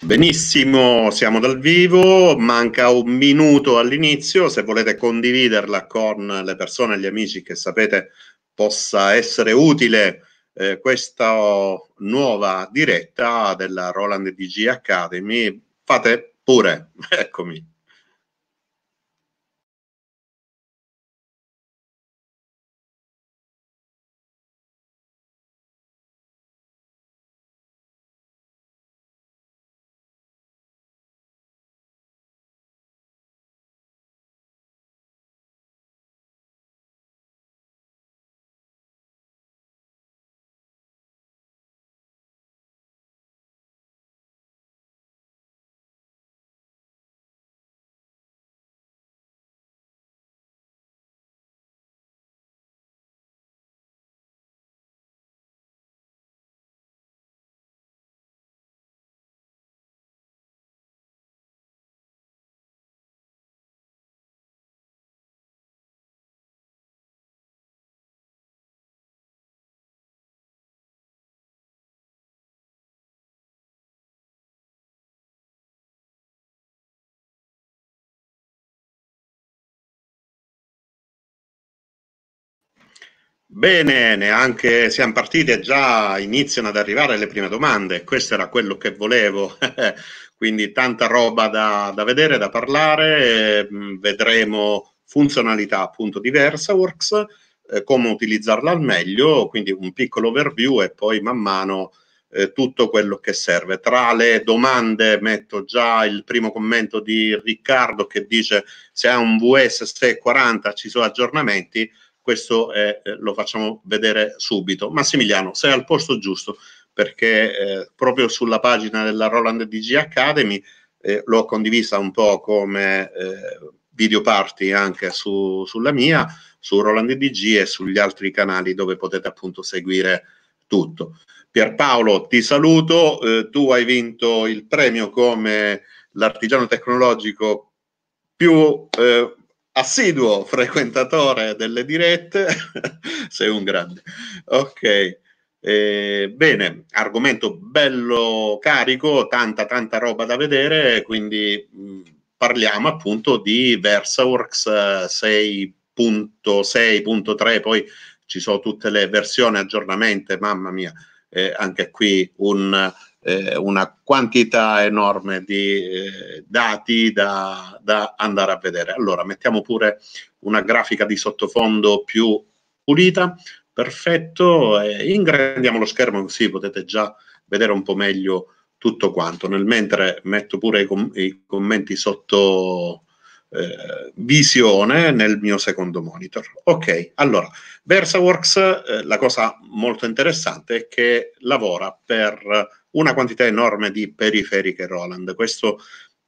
Benissimo, siamo dal vivo, manca un minuto all'inizio, se volete condividerla con le persone, gli amici che sapete possa essere utile eh, questa nuova diretta della Roland DG Academy, fate pure, eccomi. Bene, neanche siamo partite, già iniziano ad arrivare le prime domande, questo era quello che volevo, quindi tanta roba da, da vedere, da parlare, mm, vedremo funzionalità appunto di VersaWorks, eh, come utilizzarla al meglio, quindi un piccolo overview e poi man mano eh, tutto quello che serve. Tra le domande metto già il primo commento di Riccardo che dice se ha un VS640 ci sono aggiornamenti, questo è, eh, eh, lo facciamo vedere subito. Massimiliano, sei al posto giusto perché eh, proprio sulla pagina della Roland DG Academy l'ho condivisa un po' come video party anche su, sulla mia, su Roland DG e sugli altri canali dove potete appunto seguire tutto. Pierpaolo, ti saluto, eh, tu hai vinto il premio come l'artigiano tecnologico più eh, assiduo frequentatore delle dirette, sei un grande. Ok. Eh, bene, argomento bello carico, tanta tanta roba da vedere, quindi mh, mm, parliamo appunto di VersaWorks 6.6.3, eh, poi ci sono tutte le versioni, aggiornamenti, mamma mia, eh, anche qui un eh, una quantità enorme di eh, dati da, da, andare a vedere. Allora, mettiamo pure una grafica di sottofondo più pulita, perfetto, eh, ingrandiamo lo schermo così potete già vedere un po' meglio tutto quanto. Nel mentre metto pure i, com i commenti sotto eh, visione nel mio secondo monitor. Ok, allora, VersaWorks, eh, la cosa molto interessante è che lavora per una quantità enorme di periferiche Roland. Questo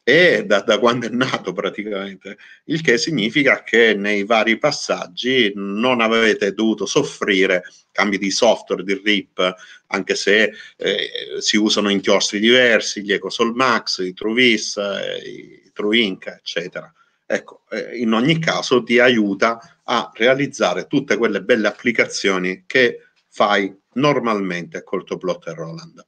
è da, da, quando è nato praticamente, il che significa che nei vari passaggi non avete dovuto soffrire cambi di software, di RIP, anche se eh, si usano inchiostri diversi, gli Ecosol Max, i TrueVis, eh, i TrueInc, eccetera. Ecco, eh, in ogni caso ti aiuta a realizzare tutte quelle belle applicazioni che fai normalmente col tuo plotter Roland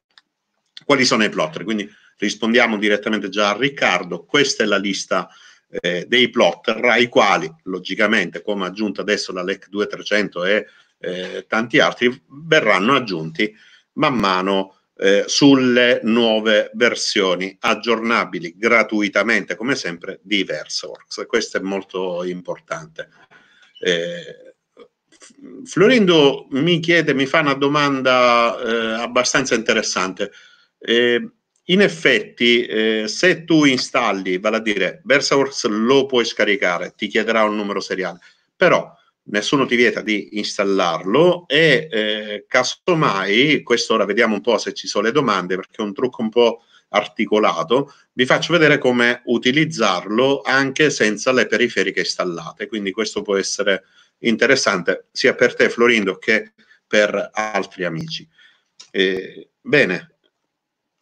quali sono i plotter. Quindi rispondiamo direttamente già a Riccardo, questa è la lista eh, dei plotter ai quali logicamente come aggiunta adesso la LEC 2300 e eh, tanti altri verranno aggiunti man mano eh, sulle nuove versioni aggiornabili gratuitamente come sempre di Versaworks. Questo è molto importante. Eh, Florindo mi chiede, mi fa una domanda eh, abbastanza interessante eh, in effetti, eh, se tu installi, vale a dire, Versaworks lo puoi scaricare, ti chiederà un numero seriale, però nessuno ti vieta di installarlo e eh, casomai, questo ora vediamo un po' se ci sono le domande, perché è un trucco un po' articolato, vi faccio vedere come utilizzarlo anche senza le periferiche installate, quindi questo può essere interessante sia per te Florindo che per altri amici. Eh, bene,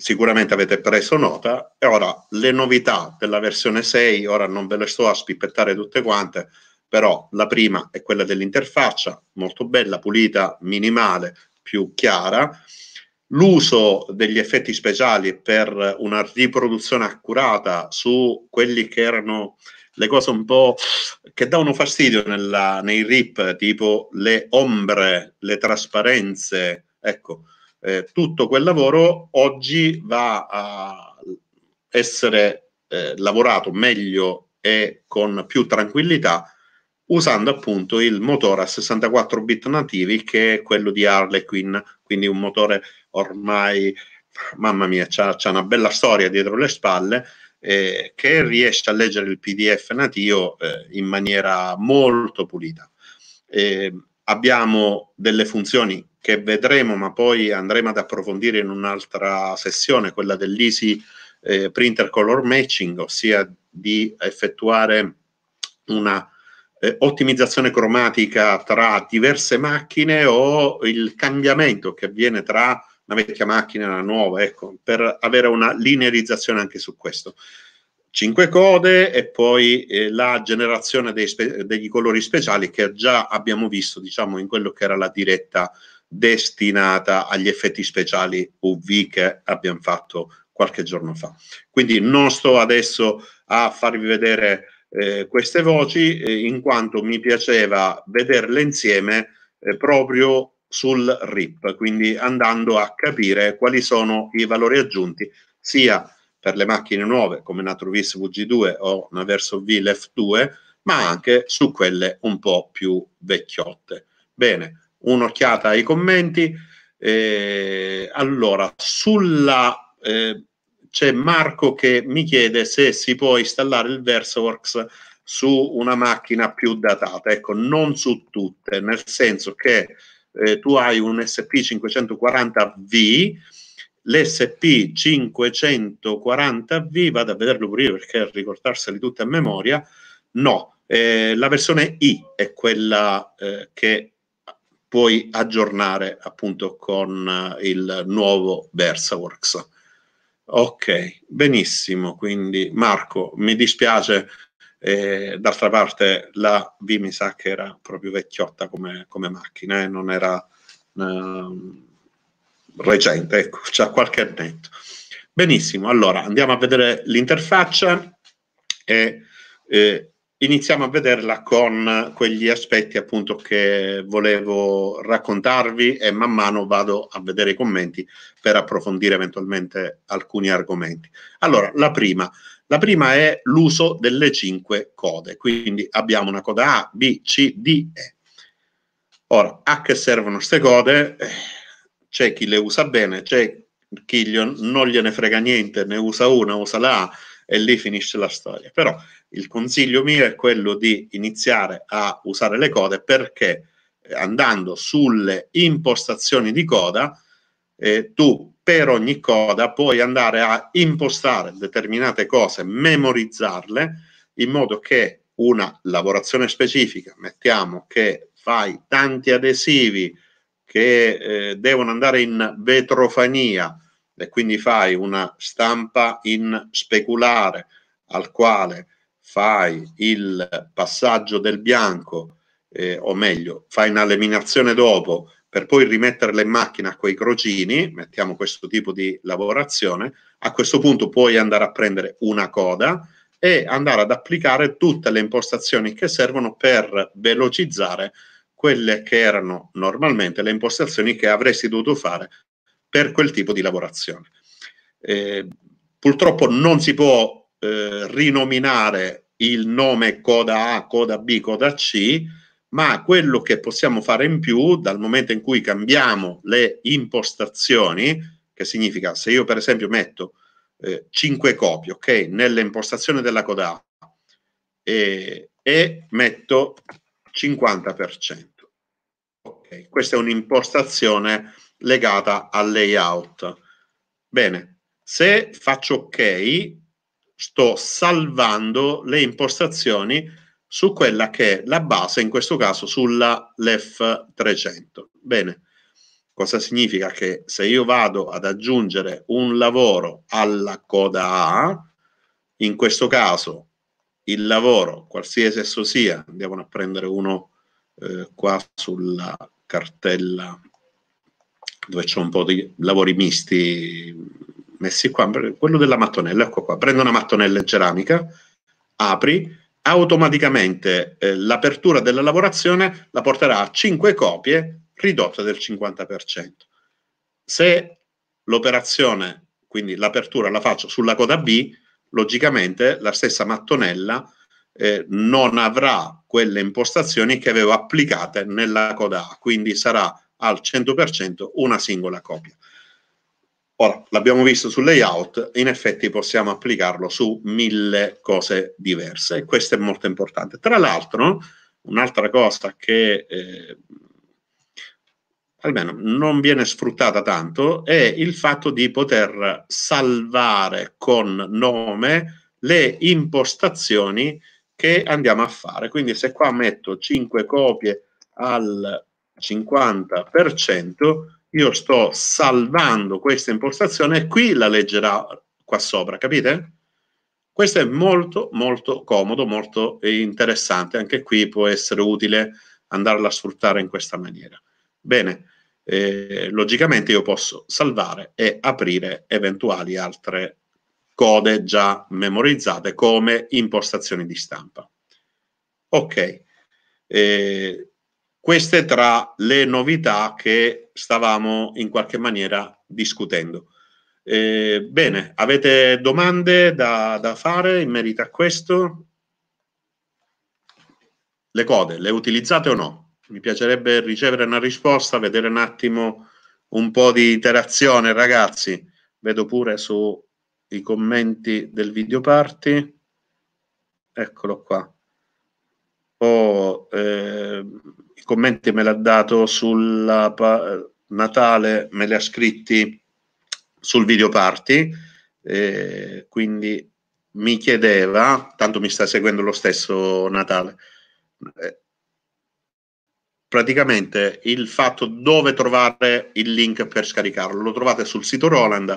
sicuramente avete preso nota e ora le novità della versione 6, ora non ve le sto a spippettare tutte quante, però la prima è quella dell'interfaccia, molto bella, pulita, minimale, più chiara, l'uso degli effetti speciali per una riproduzione accurata su quelli che erano le cose un po' che davano fastidio nella, nei rip, tipo le ombre, le trasparenze, ecco, eh, tutto quel lavoro oggi va a essere eh, lavorato meglio e con più tranquillità usando appunto il motore a 64 bit nativi che è quello di Harlequin, quindi un motore ormai, mamma mia, c'ha, c'ha una bella storia dietro le spalle, eh, che riesce a leggere il PDF nativo eh, in maniera molto pulita. Eh, abbiamo delle funzioni che vedremo, ma poi andremo ad approfondire in un'altra sessione, quella dell'Easy eh, Printer Color Matching, ossia di effettuare una eh, ottimizzazione cromatica tra diverse macchine o il cambiamento che avviene tra una vecchia macchina e una nuova, ecco, per avere una linearizzazione anche su questo. 5 code e poi eh, la generazione dei, degli colori speciali che già abbiamo visto diciamo in quello che era la diretta destinata agli effetti speciali UV che abbiamo fatto qualche giorno fa. Quindi non sto adesso a farvi vedere eh, queste voci, eh, in quanto mi piaceva vederle insieme eh, proprio sul RIP, quindi andando a capire quali sono i valori aggiunti sia per le macchine nuove come Naturvis VG2 o Naverso V LEF2, ma anche su quelle un po' più vecchiotte. Bene, un'occhiata ai commenti. Eh, allora, sulla, eh, c'è Marco che mi chiede se si può installare il VersaWorks su una macchina più datata. Ecco, non su tutte, nel senso che eh, tu hai un SP540V, l'SP540V, vado a vederlo pure io perché ricordarseli tutti a memoria, no, eh, la versione I è quella eh, che puoi aggiornare appunto con eh, il nuovo VersaWorks. Ok, benissimo, quindi Marco, mi dispiace, eh, d'altra parte la V mi sa che era proprio vecchiotta come, come macchina, eh, non era eh, recente, ecco, c'è qualche annetto. Benissimo, allora andiamo a vedere l'interfaccia e eh, iniziamo a vederla con quegli aspetti appunto che volevo raccontarvi e man mano vado a vedere i commenti per approfondire eventualmente alcuni argomenti. Allora, la prima, la prima è l'uso delle cinque code, quindi abbiamo una coda A, B, C, D, E. Ora, a che servono queste code? Eh, c'è chi le usa bene, c'è chi non gliene frega niente, ne usa una, usa la A, e lì finisce la storia. Però il consiglio mio è quello di iniziare a usare le code perché eh, andando sulle impostazioni di coda, eh, tu per ogni coda puoi andare a impostare determinate cose, memorizzarle in modo che una lavorazione specifica, mettiamo che fai tanti adesivi che eh, devono andare in vetrofania, e quindi fai una stampa in speculare al quale fai il passaggio del bianco, eh, o meglio, fai una laminazione dopo per poi rimetterla in macchina a quei crocini, mettiamo questo tipo di lavorazione, a questo punto puoi andare a prendere una coda e andare ad applicare tutte le impostazioni che servono per velocizzare quelle che erano normalmente le impostazioni che avresti dovuto fare per quel tipo di lavorazione. Eh, purtroppo non si può eh, rinominare il nome coda A, coda B, coda C, ma quello che possiamo fare in più dal momento in cui cambiamo le impostazioni, che significa se io per esempio metto eh, 5 copie, ok, nelle impostazioni della coda A e, e metto 50%. Ok, questa è un'impostazione legata al layout. Bene, se faccio ok, sto salvando le impostazioni su quella che è la base, in questo caso sulla LEF 300. Bene, cosa significa? Che se io vado ad aggiungere un lavoro alla coda A, in questo caso il lavoro, qualsiasi esso sia, andiamo a prendere uno eh, qua sulla cartella dove c'è un po' di lavori misti messi qua, quello della mattonella, ecco qua, prendo una mattonella in ceramica, apri, automaticamente eh, l'apertura della lavorazione la porterà a 5 copie ridotte del 50%. Se l'operazione, quindi l'apertura la faccio sulla coda B, logicamente la stessa mattonella eh, non avrà quelle impostazioni che avevo applicate nella coda A, quindi sarà al 100% una singola copia. Ora, l'abbiamo visto sul layout, in effetti possiamo applicarlo su mille cose diverse e questo è molto importante. Tra l'altro, un'altra cosa che eh, almeno non viene sfruttata tanto è il fatto di poter salvare con nome le impostazioni che andiamo a fare. Quindi se qua metto 5 copie al 50%, io sto salvando questa impostazione e qui la leggerà qua sopra, capite? Questo è molto molto comodo, molto interessante, anche qui può essere utile andarla a sfruttare in questa maniera. Bene, eh, logicamente io posso salvare e aprire eventuali altre code già memorizzate come impostazioni di stampa. Ok, eh, queste tra le novità che stavamo in qualche maniera discutendo. Eh, bene, avete domande da, da fare in merito a questo? Le code, le utilizzate o no? Mi piacerebbe ricevere una risposta, vedere un attimo un po' di interazione, ragazzi. Vedo pure sui commenti del video party. Eccolo qua. Oh, eh, commenti me l'ha dato sulla Natale, me li ha scritti sul video party, eh, quindi mi chiedeva, tanto mi sta seguendo lo stesso Natale, eh, praticamente il fatto dove trovare il link per scaricarlo, lo trovate sul sito Roland,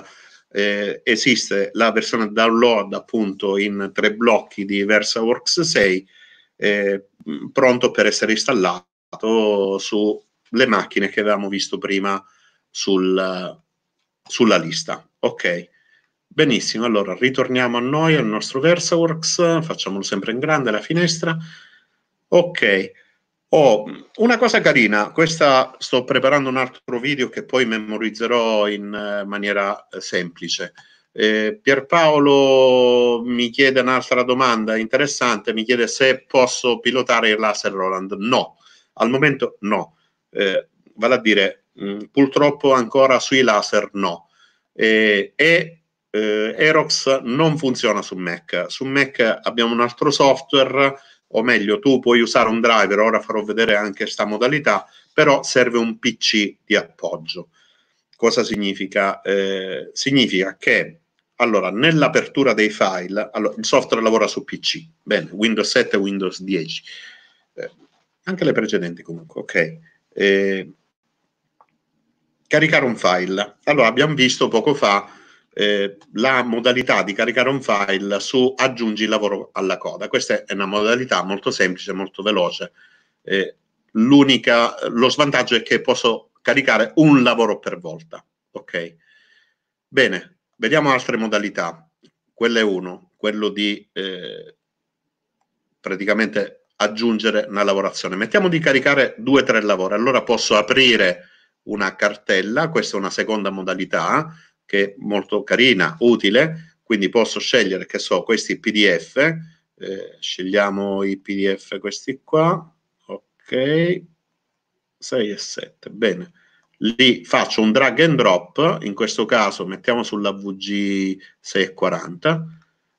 eh, esiste la versione download appunto in tre blocchi di VersaWorks 6, eh, pronto per essere installato sulle macchine che avevamo visto prima sul, sulla lista. Ok, benissimo. Allora ritorniamo a noi, al nostro VersaWorks, facciamolo sempre in grande la finestra. Ok, Oh, una cosa carina, questa sto preparando un altro video che poi memorizzerò in eh, maniera eh, semplice. Eh, Pierpaolo mi chiede un'altra domanda interessante, mi chiede se posso pilotare il laser Roland. No, al momento no, eh, vale a dire mh, mm, purtroppo ancora sui laser no. Eh, e eh, Aerox non funziona su Mac. Su Mac abbiamo un altro software, o meglio, tu puoi usare un driver, ora farò vedere anche questa modalità, però serve un PC di appoggio. Cosa significa? Eh, significa che allora, nell'apertura dei file, allora, il software lavora su PC, bene, Windows 7 e Windows 10. Eh, anche le precedenti comunque, ok. Eh, caricare un file. Allora, abbiamo visto poco fa eh, la modalità di caricare un file su aggiungi il lavoro alla coda. Questa è una modalità molto semplice, molto veloce. Eh, l'unica, lo svantaggio è che posso caricare un lavoro per volta, ok? Bene, vediamo altre modalità. Quello è uno, quello di eh, praticamente aggiungere una lavorazione. Mettiamo di caricare due o tre lavori, allora posso aprire una cartella, questa è una seconda modalità che è molto carina, utile, quindi posso scegliere, che so, questi PDF, eh, scegliamo i PDF questi qua, ok, 6 e 7, bene. Lì faccio un drag and drop, in questo caso mettiamo sulla VG 640,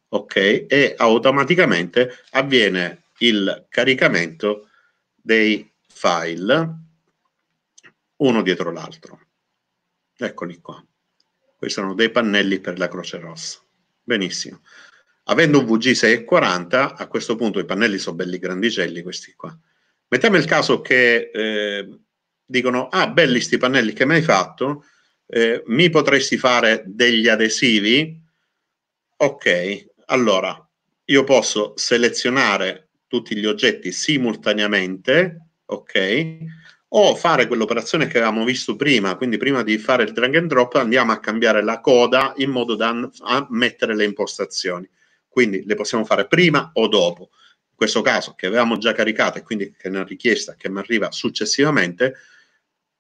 ok, e automaticamente avviene il caricamento dei file uno dietro l'altro. Eccoli qua. Questi sono dei pannelli per la Croce Rossa. Benissimo. Avendo un VG640, a questo punto i pannelli sono belli grandicelli questi qua. Mettiamo il caso che eh, dicono, ah, belli sti pannelli che mi hai fatto, eh, mi potresti fare degli adesivi? Ok, allora io posso selezionare tutti gli oggetti simultaneamente, ok? O fare quell'operazione che avevamo visto prima, quindi prima di fare il drag and drop andiamo a cambiare la coda in modo da mettere le impostazioni. Quindi le possiamo fare prima o dopo. In questo caso che avevamo già caricato e quindi che è una richiesta che mi arriva successivamente,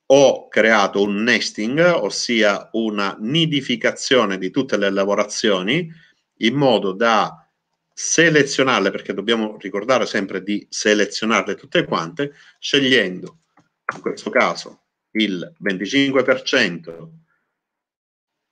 ho creato un nesting, ossia una nidificazione di tutte le lavorazioni in modo da selezionarle, perché dobbiamo ricordare sempre di selezionarle tutte quante, scegliendo in questo caso il 25%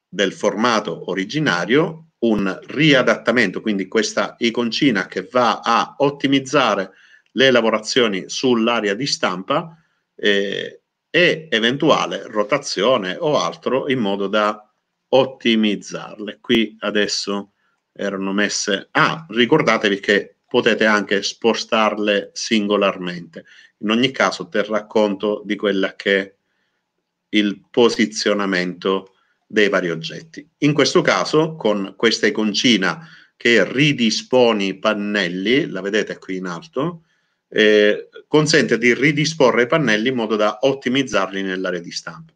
del formato originario, un riadattamento, quindi questa iconcina che va a ottimizzare le lavorazioni sull'area di stampa eh, e eventuale rotazione o altro in modo da ottimizzarle. Qui adesso erano messe... Ah, ricordatevi che potete anche spostarle singolarmente. In ogni caso terrà conto di quella che è il posizionamento dei vari oggetti. In questo caso, con questa iconcina che ridispone i pannelli, la vedete qui in alto, eh, consente di ridisporre i pannelli in modo da ottimizzarli nell'area di stampa.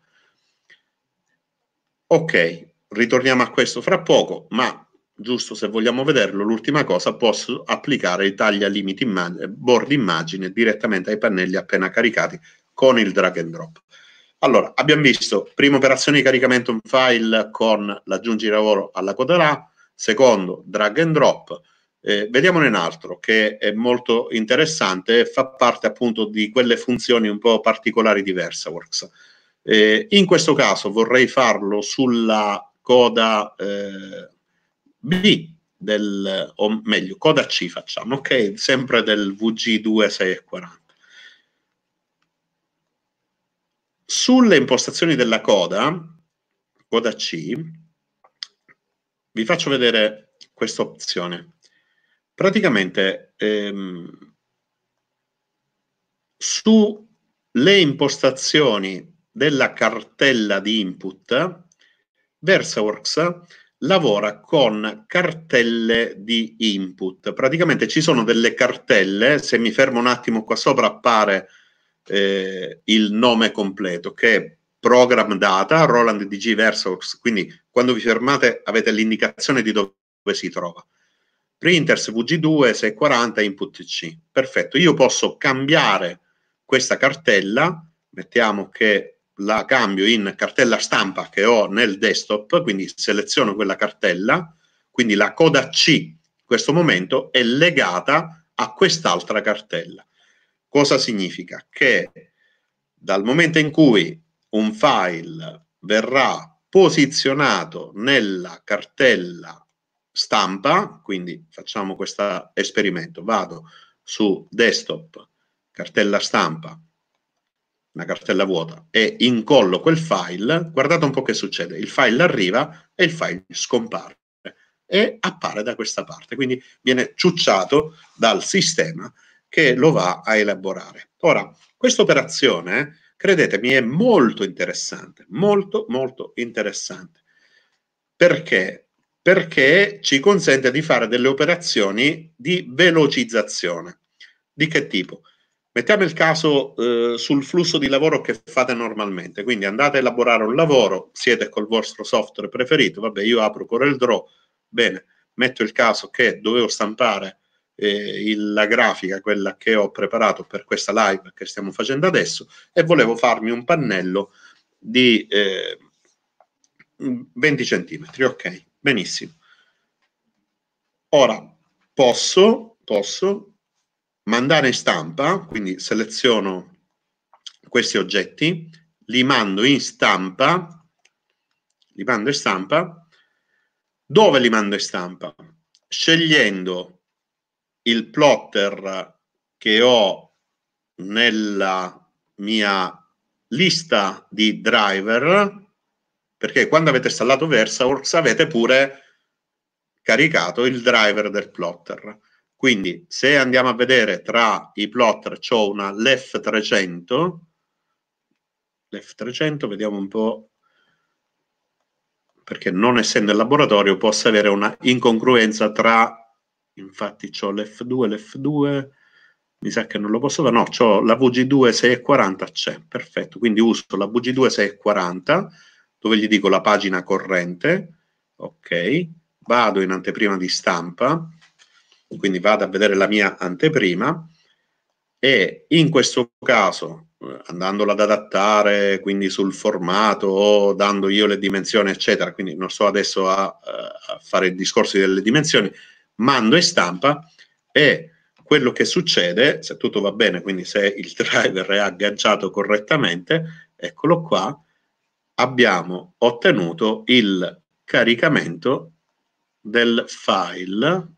Ok, ritorniamo a questo fra poco, ma giusto se vogliamo vederlo, l'ultima cosa, posso applicare il taglia limit immag- board immagine direttamente ai pannelli appena caricati con il drag and drop. Allora, abbiamo visto, prima operazione di caricamento in file con l'aggiungi lavoro alla coda là, secondo drag and drop, eh, vediamone un altro che è molto interessante e fa parte appunto di quelle funzioni un po' particolari di VersaWorks. Eh, in questo caso vorrei farlo sulla coda eh, B del, o meglio, coda C facciamo, ok? Sempre del VG2640. Sulle impostazioni della coda, coda C, vi faccio vedere questa opzione. Praticamente ehm, sulle impostazioni della cartella di input, VersaWorks lavora con cartelle di input. Praticamente ci sono delle cartelle, se mi fermo un attimo qua sopra appare eh, il nome completo che è program data, Roland DG Versox, quindi quando vi fermate avete l'indicazione di dove si trova. Printers VG2 640 input C. Perfetto, io posso cambiare questa cartella, mettiamo che la cambio in cartella stampa che ho nel desktop, quindi seleziono quella cartella, quindi la coda C in questo momento è legata a quest'altra cartella. Cosa significa? Che dal momento in cui un file verrà posizionato nella cartella stampa, quindi facciamo questo esperimento, vado su desktop, cartella stampa, una cartella vuota, e incollo quel file, guardate un po' che succede, il file arriva e il file scompare e appare da questa parte, quindi viene ciucciato dal sistema che lo va a elaborare. Ora, questa operazione, credetemi, è molto interessante, molto, molto interessante. Perché? Perché ci consente di fare delle operazioni di velocizzazione. Di che tipo? Mettiamo il caso eh, sul flusso di lavoro che fate normalmente, quindi andate a elaborare un lavoro, siete col vostro software preferito, vabbè io apro Corel bene, metto il caso che dovevo stampare eh, il, la grafica, quella che ho preparato per questa live che stiamo facendo adesso, e volevo farmi un pannello di eh, 20 cm, ok, benissimo. Ora posso, posso mandare in stampa, quindi seleziono questi oggetti, li mando in stampa, li mando in stampa, dove li mando in stampa? Scegliendo il plotter che ho nella mia lista di driver, perché quando avete installato VersaWorks avete pure caricato il driver del plotter. Quindi se andiamo a vedere tra i plotter c'ho una left 300, left 300, vediamo un po' perché non essendo in laboratorio possa avere una incongruenza tra infatti c'ho l'F2, l'F2 mi sa che non lo posso fare, no, c'ho la VG2 640 c'è, perfetto, quindi uso la VG2 640 dove gli dico la pagina corrente, ok, vado in anteprima di stampa, quindi vado a vedere la mia anteprima e in questo caso eh, andandola ad adattare quindi sul formato o dando io le dimensioni eccetera quindi non sto adesso a, eh, a fare il discorso delle dimensioni mando e stampa e quello che succede se tutto va bene quindi se il driver è agganciato correttamente eccolo qua abbiamo ottenuto il caricamento del file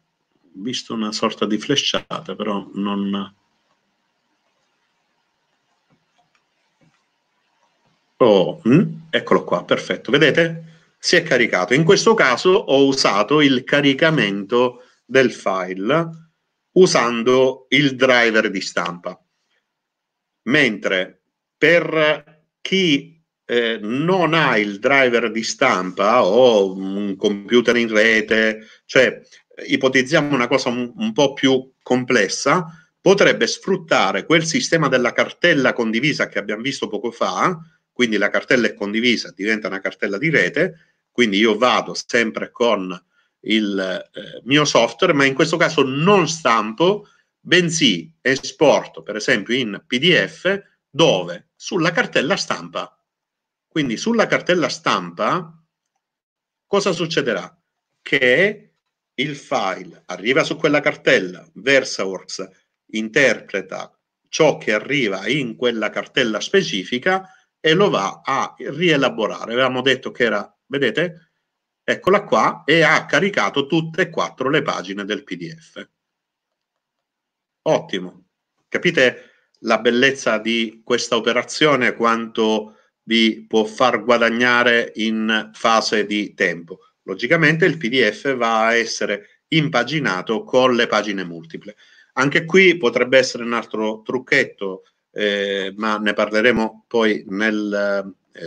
visto una sorta di flesciata, però non... Oh, mh, mm, eccolo qua, perfetto. Vedete? Si è caricato. In questo caso ho usato il caricamento del file usando il driver di stampa. Mentre per chi eh, non ha il driver di stampa o un computer in rete, cioè ipotizziamo una cosa un, un po' più complessa, potrebbe sfruttare quel sistema della cartella condivisa che abbiamo visto poco fa, quindi la cartella è condivisa, diventa una cartella di rete, quindi io vado sempre con il eh, mio software, ma in questo caso non stampo, bensì esporto, per esempio, in PDF, dove? Sulla cartella stampa. Quindi sulla cartella stampa cosa succederà? Che il file arriva su quella cartella, VersaWorks interpreta ciò che arriva in quella cartella specifica e lo va a rielaborare. Avevamo detto che era, vedete, eccola qua, e ha caricato tutte e quattro le pagine del PDF. Ottimo. Capite la bellezza di questa operazione, quanto vi può far guadagnare in fase di tempo. Logicamente il PDF va a essere impaginato con le pagine multiple. Anche qui potrebbe essere un altro trucchetto, eh, ma ne parleremo poi nel eh,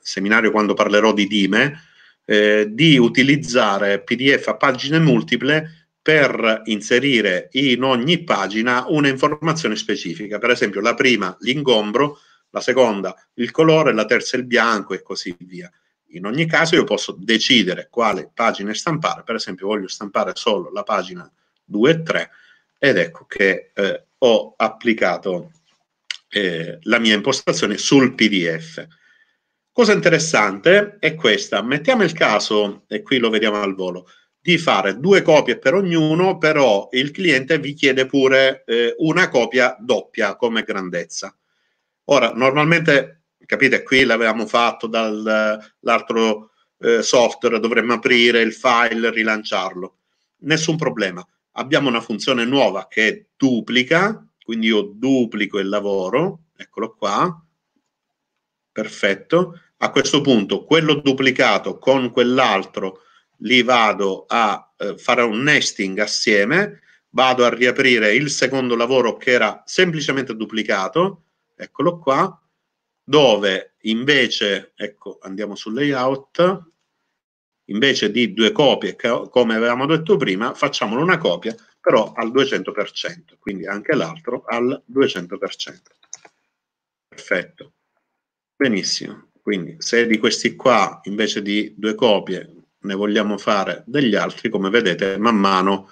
seminario quando parlerò di Dime, eh, di utilizzare PDF a pagine multiple per inserire in ogni pagina un'informazione specifica. Per esempio, la prima l'ingombro, la seconda il colore, la terza il bianco e così via. In ogni caso io posso decidere quale pagina stampare, per esempio voglio stampare solo la pagina 2 e 3 ed ecco che eh, ho applicato eh, la mia impostazione sul PDF. Cosa interessante è questa, mettiamo il caso, e qui lo vediamo al volo, di fare due copie per ognuno, però il cliente vi chiede pure eh, una copia doppia come grandezza. Ora, normalmente capite? Qui l'avevamo fatto dall'altro eh, software, dovremmo aprire il file, rilanciarlo. Nessun problema. Abbiamo una funzione nuova che duplica, quindi io duplico il lavoro, eccolo qua, perfetto. A questo punto quello duplicato con quell'altro li vado a eh, fare un nesting assieme, vado a riaprire il secondo lavoro che era semplicemente duplicato, eccolo qua, dove invece, ecco, andiamo sul layout, invece di due copie, come avevamo detto prima, facciamolo una copia, però al 200%, quindi anche l'altro al 200%. Perfetto. Benissimo. Quindi se di questi qua, invece di due copie, ne vogliamo fare degli altri, come vedete, man mano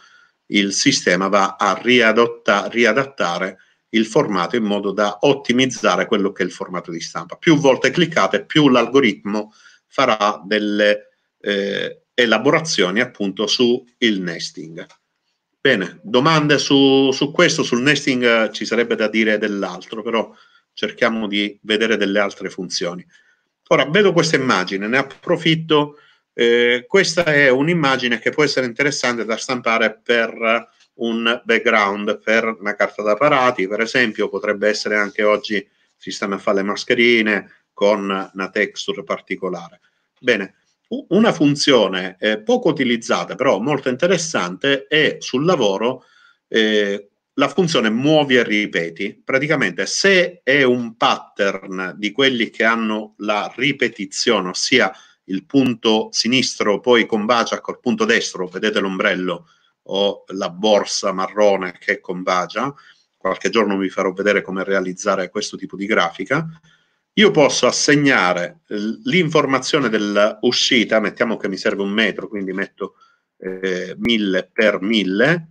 il sistema va a riadattare il formato in modo da ottimizzare quello che è il formato di stampa. Più volte cliccate, più l'algoritmo farà delle eh, elaborazioni appunto sul nesting. Bene, domande su, su questo, sul nesting eh, ci sarebbe da dire dell'altro, però cerchiamo di vedere delle altre funzioni. Ora, vedo questa immagine, ne approfitto. Eh, questa è un'immagine che può essere interessante da stampare per un background per una carta da parati, per esempio, potrebbe essere anche oggi si stanno a fare le mascherine con una texture particolare. Bene, una funzione eh, poco utilizzata, però molto interessante, è sul lavoro eh, la funzione muovi e ripeti. Praticamente se è un pattern di quelli che hanno la ripetizione, ossia il punto sinistro poi combacia col punto destro, vedete l'ombrello o la borsa marrone che convagia, qualche giorno vi farò vedere come realizzare questo tipo di grafica, io posso assegnare eh, l'informazione dell'uscita, mettiamo che mi serve un metro, quindi metto eh, 1000 per 1000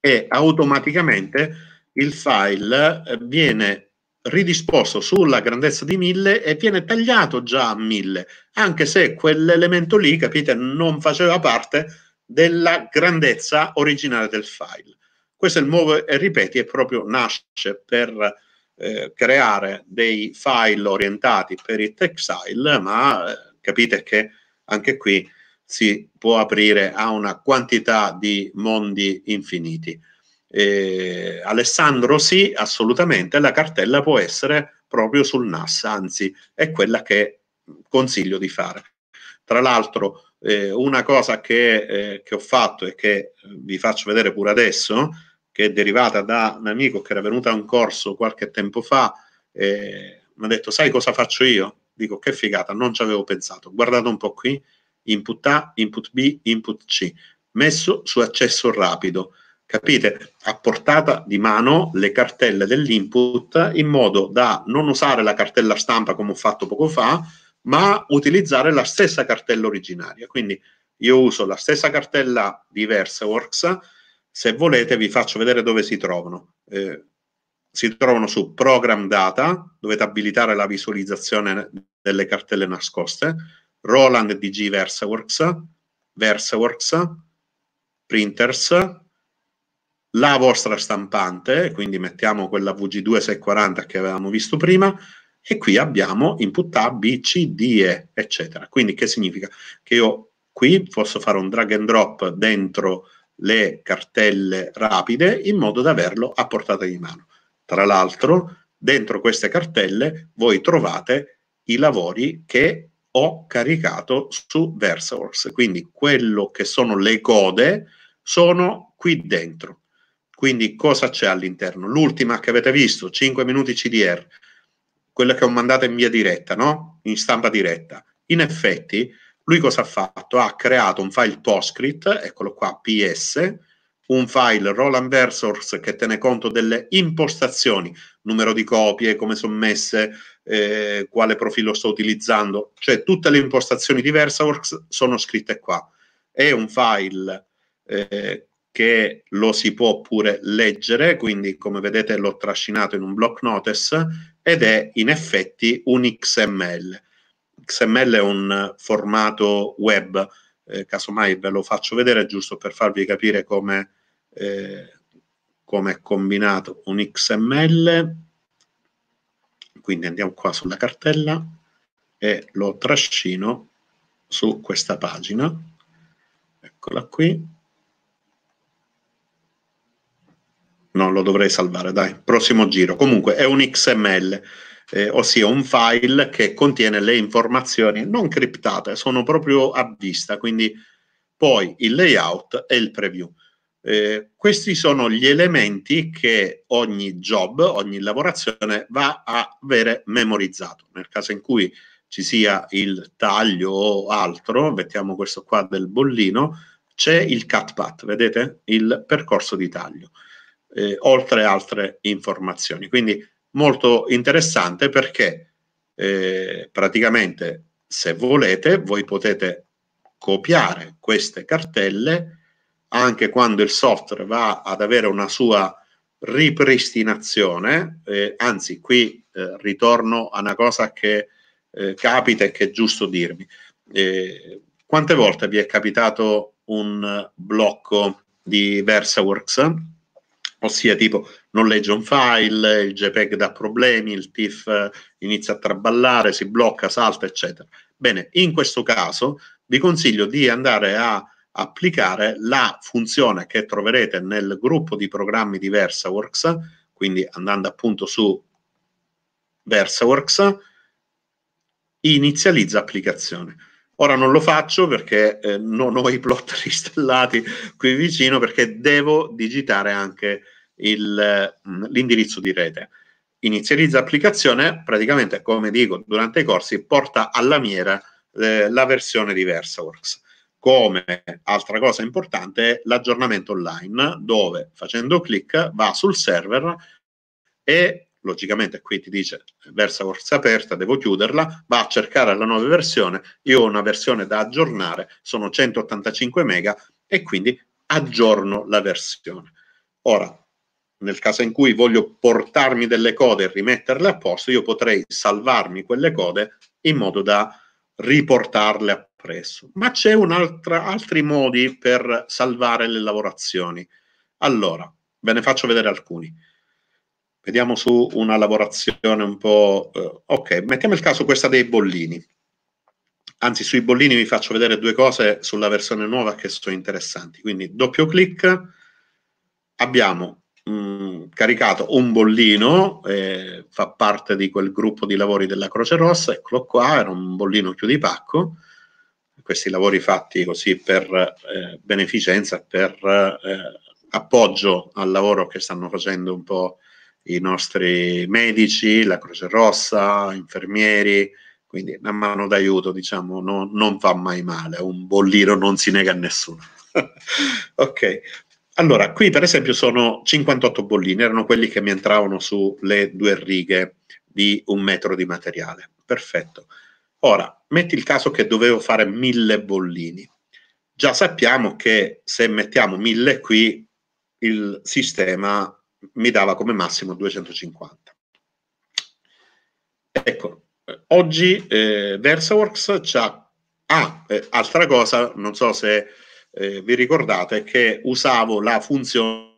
e automaticamente il file eh, viene ridisposto sulla grandezza di 1000 e viene tagliato già a 1000, anche se quell'elemento lì, capite, non faceva parte della grandezza originale del file. Questo è il nuovo e ripeti, è proprio nasce per eh, creare dei file orientati per il textile, ma eh, capite che anche qui si può aprire a una quantità di mondi infiniti. Eh, Alessandro sì, assolutamente, la cartella può essere proprio sul NAS, anzi è quella che consiglio di fare. Tra l'altro eh, una cosa che, eh, che, ho fatto e che eh, vi faccio vedere pure adesso, che è derivata da un amico che era venuto a un corso qualche tempo fa, eh, mi ha detto, sai cosa faccio io? Dico, che figata, non ci avevo pensato. Guardate un po' qui, input A, input B, input C, messo su accesso rapido. Capite? A portata di mano le cartelle dell'input in modo da non usare la cartella stampa come ho fatto poco fa, ma utilizzare la stessa cartella originaria. Quindi io uso la stessa cartella di Verseworks, se volete vi faccio vedere dove si trovano. Eh, si trovano su Program Data, dovete abilitare la visualizzazione delle cartelle nascoste, Roland DG Versaworks, Verseworks, Printers, la vostra stampante, quindi mettiamo quella VG2 640 che avevamo visto prima, e qui abbiamo input A, B, C, D, E, eccetera. Quindi che significa? Che io qui posso fare un drag and drop dentro le cartelle rapide in modo da averlo a portata di mano. Tra l'altro, dentro queste cartelle voi trovate i lavori che ho caricato su VersaWorks, quindi quello che sono le code sono qui dentro. Quindi cosa c'è all'interno? L'ultima che avete visto, 5 minuti CDR, quello che ho mandato in via diretta, no? in stampa diretta. In effetti, lui cosa ha fatto? Ha creato un file PostScript, eccolo qua, PS, un file Roland Versors che tiene conto delle impostazioni, numero di copie, come sono messe, eh, quale profilo sto utilizzando, cioè tutte le impostazioni di Versors sono scritte qua. È un file eh, che lo si può pure leggere, quindi come vedete l'ho trascinato in un block notice ed è in effetti un XML. XML è un formato web, eh, casomai ve lo faccio vedere giusto per farvi capire come, eh, come è combinato un XML. Quindi andiamo qua sulla cartella e lo trascino su questa pagina. Eccola qui. No, lo dovrei salvare, dai. Prossimo giro. Comunque è un XML, eh, ossia un file che contiene le informazioni non criptate, sono proprio a vista, quindi poi il layout e il preview. Eh, questi sono gli elementi che ogni job, ogni lavorazione va a avere memorizzato. Nel caso in cui ci sia il taglio o altro, mettiamo questo qua del bollino, c'è il cut path, vedete? Il percorso di taglio eh, oltre altre informazioni. Quindi molto interessante perché eh, praticamente se volete voi potete copiare queste cartelle anche quando il software va ad avere una sua ripristinazione, eh, anzi qui eh, ritorno a una cosa che eh, capita e che è giusto dirmi. Eh, quante volte vi è capitato un blocco di VersaWorks? ossia tipo non legge un file, il JPEG dà problemi, il TIFF eh, inizia a traballare, si blocca, salta, eccetera. Bene, in questo caso vi consiglio di andare a applicare la funzione che troverete nel gruppo di programmi di VersaWorks, quindi andando appunto su VersaWorks, inizializza applicazione. Ora non lo faccio perché eh, non ho i plot installati qui vicino perché devo digitare anche il, mm, l'indirizzo di rete. Inizializza applicazione, praticamente come dico durante i corsi, porta alla miera eh, la versione di VersaWorks. Come altra cosa importante è l'aggiornamento online dove facendo clic va sul server e logicamente qui ti dice versa corsa aperta, devo chiuderla, va a cercare la nuova versione, io ho una versione da aggiornare, sono 185 mega e quindi aggiorno la versione. Ora, nel caso in cui voglio portarmi delle code e rimetterle a posto, io potrei salvarmi quelle code in modo da riportarle appresso. Ma c'è altri modi per salvare le lavorazioni. Allora, ve ne faccio vedere alcuni Vediamo su una lavorazione un po'... Eh, ok, mettiamo il caso questa dei bollini. Anzi, sui bollini vi faccio vedere due cose sulla versione nuova che sono interessanti. Quindi doppio clic, abbiamo mh, mm, caricato un bollino, eh, fa parte di quel gruppo di lavori della Croce Rossa, eccolo qua, era un bollino più di pacco. questi lavori fatti così per eh, beneficenza, per eh, appoggio al lavoro che stanno facendo un po' i nostri medici, la Croce Rossa, infermieri, quindi una mano d'aiuto diciamo non, non fa mai male, un bollino non si nega a nessuno. ok, allora qui per esempio sono 58 bollini, erano quelli che mi entravano sulle due righe di un metro di materiale, perfetto. Ora, metti il caso che dovevo fare mille bollini. Già sappiamo che se mettiamo mille qui, il sistema mi dava come massimo 250. Ecco, eh, oggi eh, VersaWorks c'ha... Ah, eh, altra cosa, non so se eh, vi ricordate, che usavo la funzione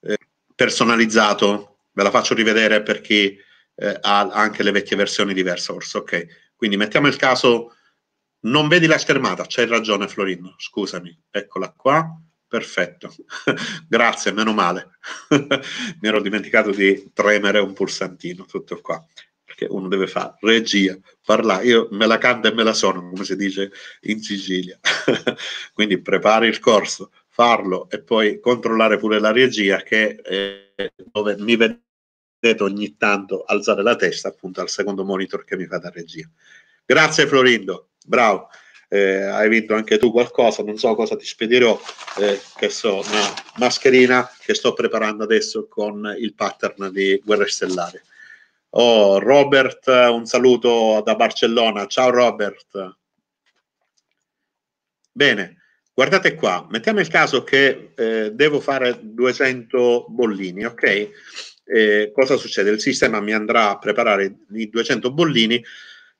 eh, personalizzato, ve la faccio rivedere per chi eh, ha anche le vecchie versioni di VersaWorks, ok? Quindi mettiamo il caso... Non vedi la schermata, c'hai ragione Florino, scusami, eccola qua perfetto. Grazie, meno male. Mi ero dimenticato di premere un pulsantino, tutto qua. Perché uno deve fare regia, parlare. Io me la canto e me la sono, come si dice in Sicilia. Quindi prepari il corso, farlo e poi controllare pure la regia che è dove mi vedete ogni tanto alzare la testa appunto al secondo monitor che mi fa da regia. Grazie Florindo, bravo eh, hai vinto anche tu qualcosa, non so cosa ti spedirò, eh, che so, una mascherina che sto preparando adesso con il pattern di Guerra Stellare. Oh, Robert, un saluto da Barcellona. Ciao Robert. Bene, guardate qua, mettiamo il caso che eh, devo fare 200 bollini, ok? Eh, cosa succede? Il sistema mi andrà a preparare i 200 bollini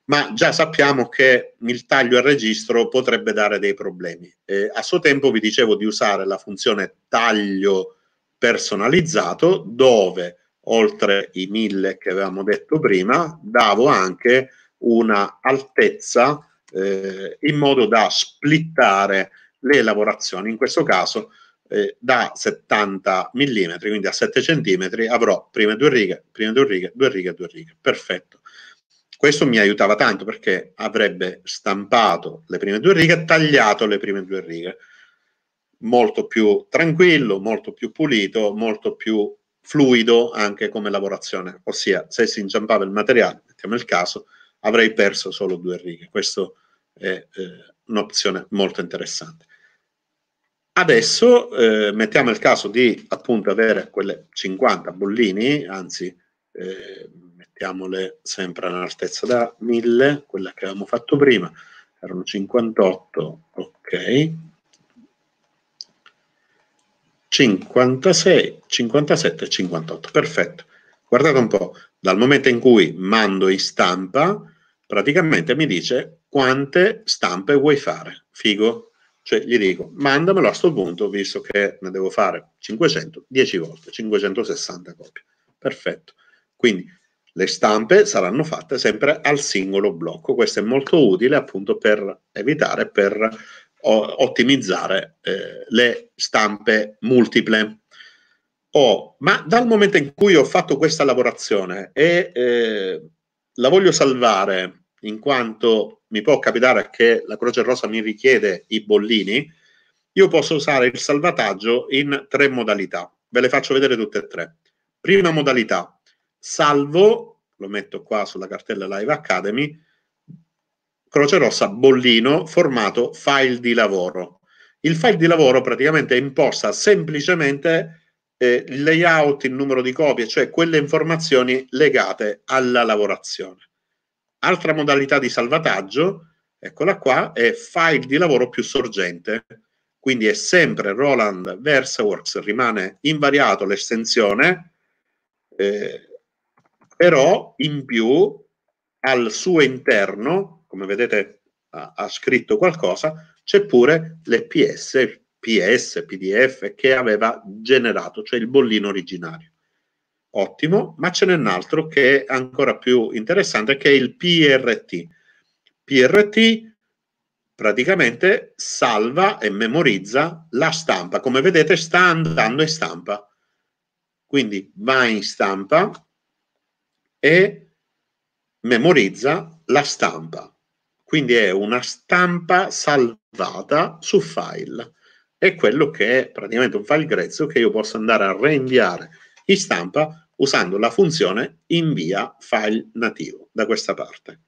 ma già sappiamo che il taglio al registro potrebbe dare dei problemi. Eh, a suo tempo vi dicevo di usare la funzione taglio personalizzato dove oltre i 1000 che avevamo detto prima davo anche una altezza eh, in modo da splittare le lavorazioni, in questo caso eh, da 70 mm, quindi a 7 cm avrò prime due righe, prime due righe, due righe, due righe, perfetto. Questo mi aiutava tanto perché avrebbe stampato le prime due righe, tagliato le prime due righe, molto più tranquillo, molto più pulito, molto più fluido anche come lavorazione. Ossia, se si inciampava il materiale, mettiamo il caso, avrei perso solo due righe. Questa è eh, un'opzione molto interessante. Adesso eh, mettiamo il caso di appunto avere quelle 50 bollini, anzi... Eh, mettiamole sempre all'altezza da 1000, quella che avevamo fatto prima, erano 58, ok, 56, 57 e 58, perfetto. Guardate un po', dal momento in cui mando in stampa, praticamente mi dice quante stampe vuoi fare, figo. Cioè gli dico, mandamelo a sto punto, visto che ne devo fare 500, 10 volte, 560 copie. Perfetto. Quindi le stampe saranno fatte sempre al singolo blocco. Questo è molto utile appunto per evitare, per ottimizzare eh, le stampe multiple. Oh, ma dal momento in cui ho fatto questa lavorazione e eh, la voglio salvare in quanto mi può capitare che la Croce Rosa mi richiede i bollini, io posso usare il salvataggio in tre modalità. Ve le faccio vedere tutte e tre. Prima modalità, salvo, lo metto qua sulla cartella Live Academy, croce rossa bollino formato file di lavoro. Il file di lavoro praticamente imposta semplicemente eh, il layout, il numero di copie, cioè quelle informazioni legate alla lavorazione. Altra modalità di salvataggio, eccola qua, è file di lavoro più sorgente, quindi è sempre Roland VersaWorks, rimane invariato l'estensione, eh, però in più al suo interno, come vedete ha, ha scritto qualcosa, c'è pure l'EPS, PS, PDF che aveva generato, cioè il bollino originario. Ottimo, ma ce n'è un altro che è ancora più interessante che è il PRT. PRT praticamente salva e memorizza la stampa. Come vedete sta andando in stampa. Quindi va in stampa, e memorizza la stampa. Quindi è una stampa salvata su file. È quello che è praticamente un file grezzo che io posso andare a reinviare in stampa usando la funzione invia file nativo da questa parte.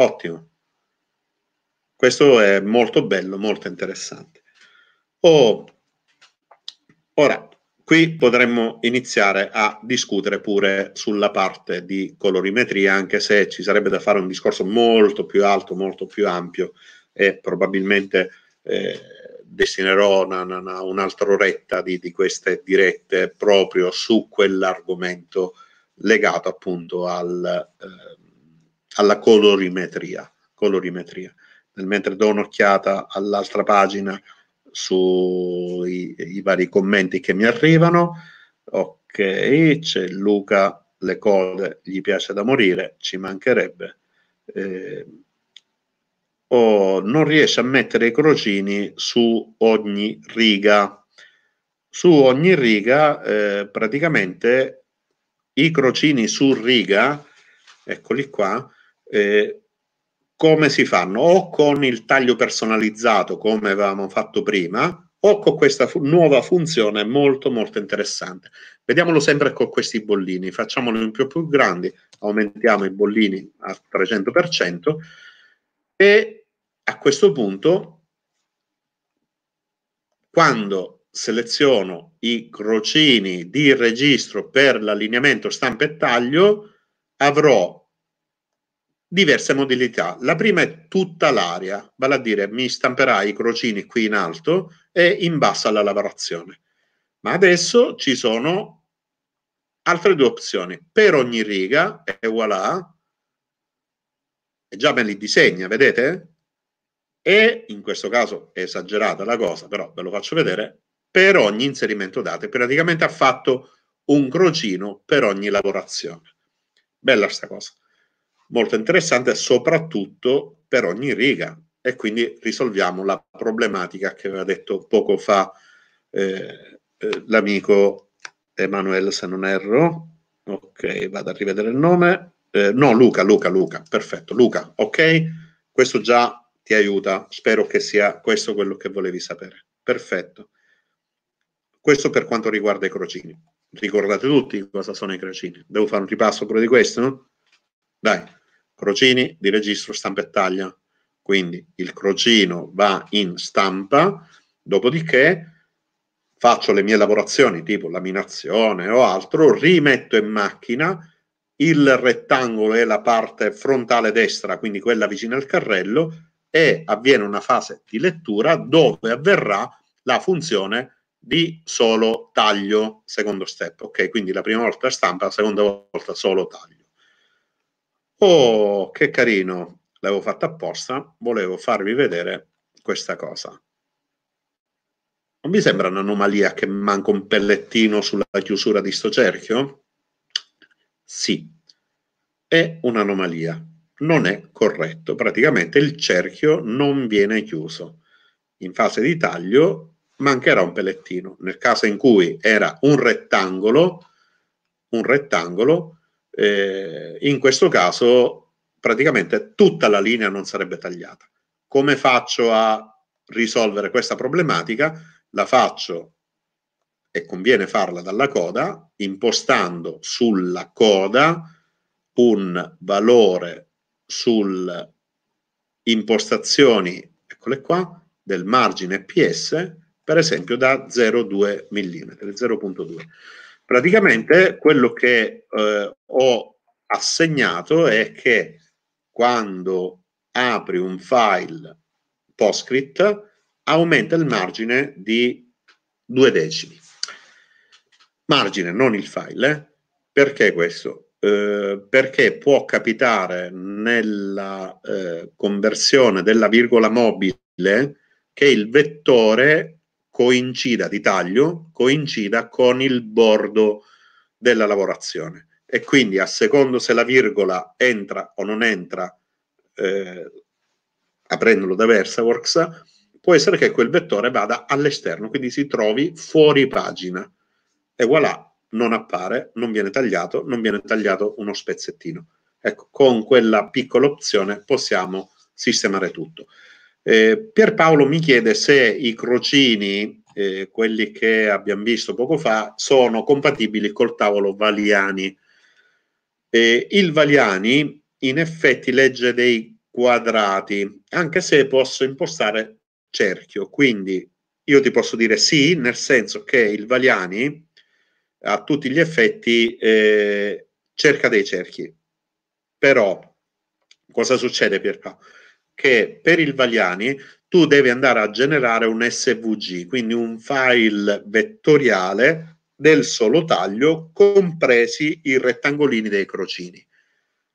Ottimo. Questo è molto bello, molto interessante. Oh, ora, Qui potremmo iniziare a discutere pure sulla parte di colorimetria, anche se ci sarebbe da fare un discorso molto più alto, molto più ampio e probabilmente eh, destinerò una, una, un'altra oretta di, di, queste dirette proprio su quell'argomento legato appunto al, eh, alla colorimetria, colorimetria. Nel Mentre do un'occhiata all'altra pagina, sui i vari commenti che mi arrivano. Ok, c'è Luca Le cose gli piace da morire, ci mancherebbe. Eh, oh, non riesce a mettere i crocini su ogni riga. Su ogni riga, eh, praticamente i crocini su riga, eccoli qua, eh, come si fanno? O con il taglio personalizzato, come avevamo fatto prima, o con questa fu- nuova funzione molto molto interessante. Vediamolo sempre con questi bollini, facciamolo un po' più grandi, aumentiamo i bollini a 300% e a questo punto quando seleziono i crocini di registro per l'allineamento stampa e taglio avrò diverse modalità. La prima è tutta l'area, vale a dire mi stamperai i crocini qui in alto e in basso alla lavorazione. Ma adesso ci sono altre due opzioni per ogni riga e voilà. E già me li disegna, vedete? E in questo caso è esagerata la cosa, però ve lo faccio vedere. Per ogni inserimento date, praticamente ha fatto un crocino per ogni lavorazione. Bella sta cosa molto interessante soprattutto per ogni riga e quindi risolviamo la problematica che aveva detto poco fa eh, eh l'amico Emanuele se non erro ok vado a rivedere il nome eh, no Luca Luca Luca perfetto Luca ok questo già ti aiuta spero che sia questo quello che volevi sapere perfetto questo per quanto riguarda i crocini ricordate tutti cosa sono i crocini devo fare un ripasso pure di questo no? dai crocini di registro stampa e taglia. Quindi il crocino va in stampa, dopodiché faccio le mie lavorazioni tipo laminazione o altro, rimetto in macchina il rettangolo e la parte frontale destra, quindi quella vicina al carrello, e avviene una fase di lettura dove avverrà la funzione di solo taglio, secondo step. Ok, quindi la prima volta stampa, la seconda volta solo taglio. Oh, che carino, l'avevo fatta apposta, volevo farvi vedere questa cosa. Non vi sembra un'anomalia che manca un pellettino sulla chiusura di sto cerchio? Sì, è un'anomalia, non è corretto, praticamente il cerchio non viene chiuso. In fase di taglio mancherà un pellettino. Nel caso in cui era un rettangolo, un rettangolo eh, in questo caso praticamente tutta la linea non sarebbe tagliata. Come faccio a risolvere questa problematica? La faccio e conviene farla dalla coda, impostando sulla coda un valore sul impostazioni, eccole qua, del margine PS, per esempio da 0,2 mm, 0,2. Praticamente quello che eh, ho assegnato è che quando apri un file PostScript aumenta il margine di due decimi. Margine, non il file. Eh? Perché questo? Eh, perché può capitare nella eh, conversione della virgola mobile che il vettore coincida di taglio, coincida con il bordo della lavorazione. E quindi a secondo se la virgola entra o non entra, eh, aprendolo da VersaWorks, può essere che quel vettore vada all'esterno, quindi si trovi fuori pagina. E voilà, non appare, non viene tagliato, non viene tagliato uno spezzettino. Ecco, con quella piccola opzione possiamo sistemare tutto. Eh, Pierpaolo mi chiede se i crocini, eh, quelli che abbiamo visto poco fa, sono compatibili col tavolo Valiani. Eh, il Valiani in effetti legge dei quadrati, anche se posso impostare cerchio, quindi io ti posso dire sì, nel senso che il Valiani a tutti gli effetti eh, cerca dei cerchi. Però cosa succede Pierpaolo? che per il Valiani tu devi andare a generare un SVG, quindi un file vettoriale del solo taglio, compresi i rettangolini dei crocini.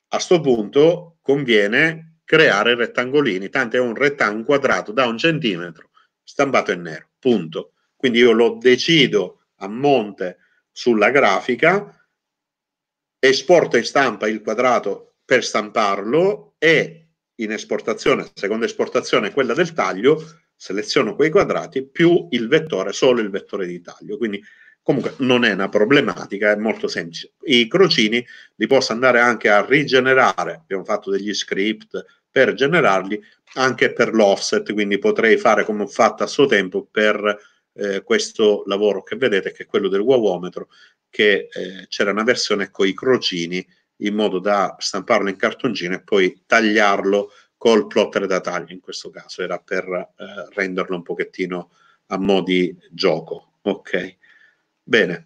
A questo punto conviene creare rettangolini, tanto è un rettangolo quadrato da un centimetro, stampato in nero, punto. Quindi io lo decido a monte sulla grafica, esporto e stampa il quadrato per stamparlo e in esportazione, seconda esportazione è quella del taglio, seleziono quei quadrati più il vettore, solo il vettore di taglio. Quindi comunque non è una problematica, è molto semplice. I crocini li posso andare anche a rigenerare, abbiamo fatto degli script per generarli anche per l'offset, quindi potrei fare come ho fatto a suo tempo per eh, questo lavoro che vedete, che è quello del wavometro, che eh, c'era una versione con i crocini in modo da stamparlo in cartoncino e poi tagliarlo col plotter da taglio in questo caso era per eh, renderlo un pochettino a mo' di gioco ok bene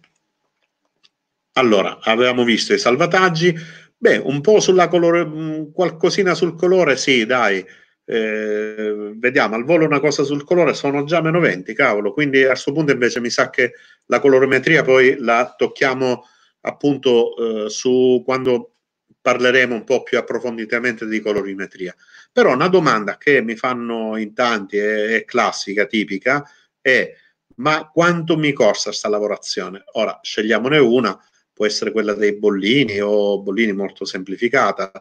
allora avevamo visto i salvataggi beh un po' sulla colore mh, mm, qualcosina sul colore sì dai eh, vediamo al volo una cosa sul colore sono già meno 20 cavolo quindi a questo punto invece mi sa che la colorimetria poi la tocchiamo appunto eh, su quando parleremo un po' più approfonditamente di colorimetria. Però una domanda che mi fanno in tanti, è, è classica, tipica, è ma quanto mi costa questa lavorazione? Ora, scegliamone una, può essere quella dei bollini o bollini molto semplificata,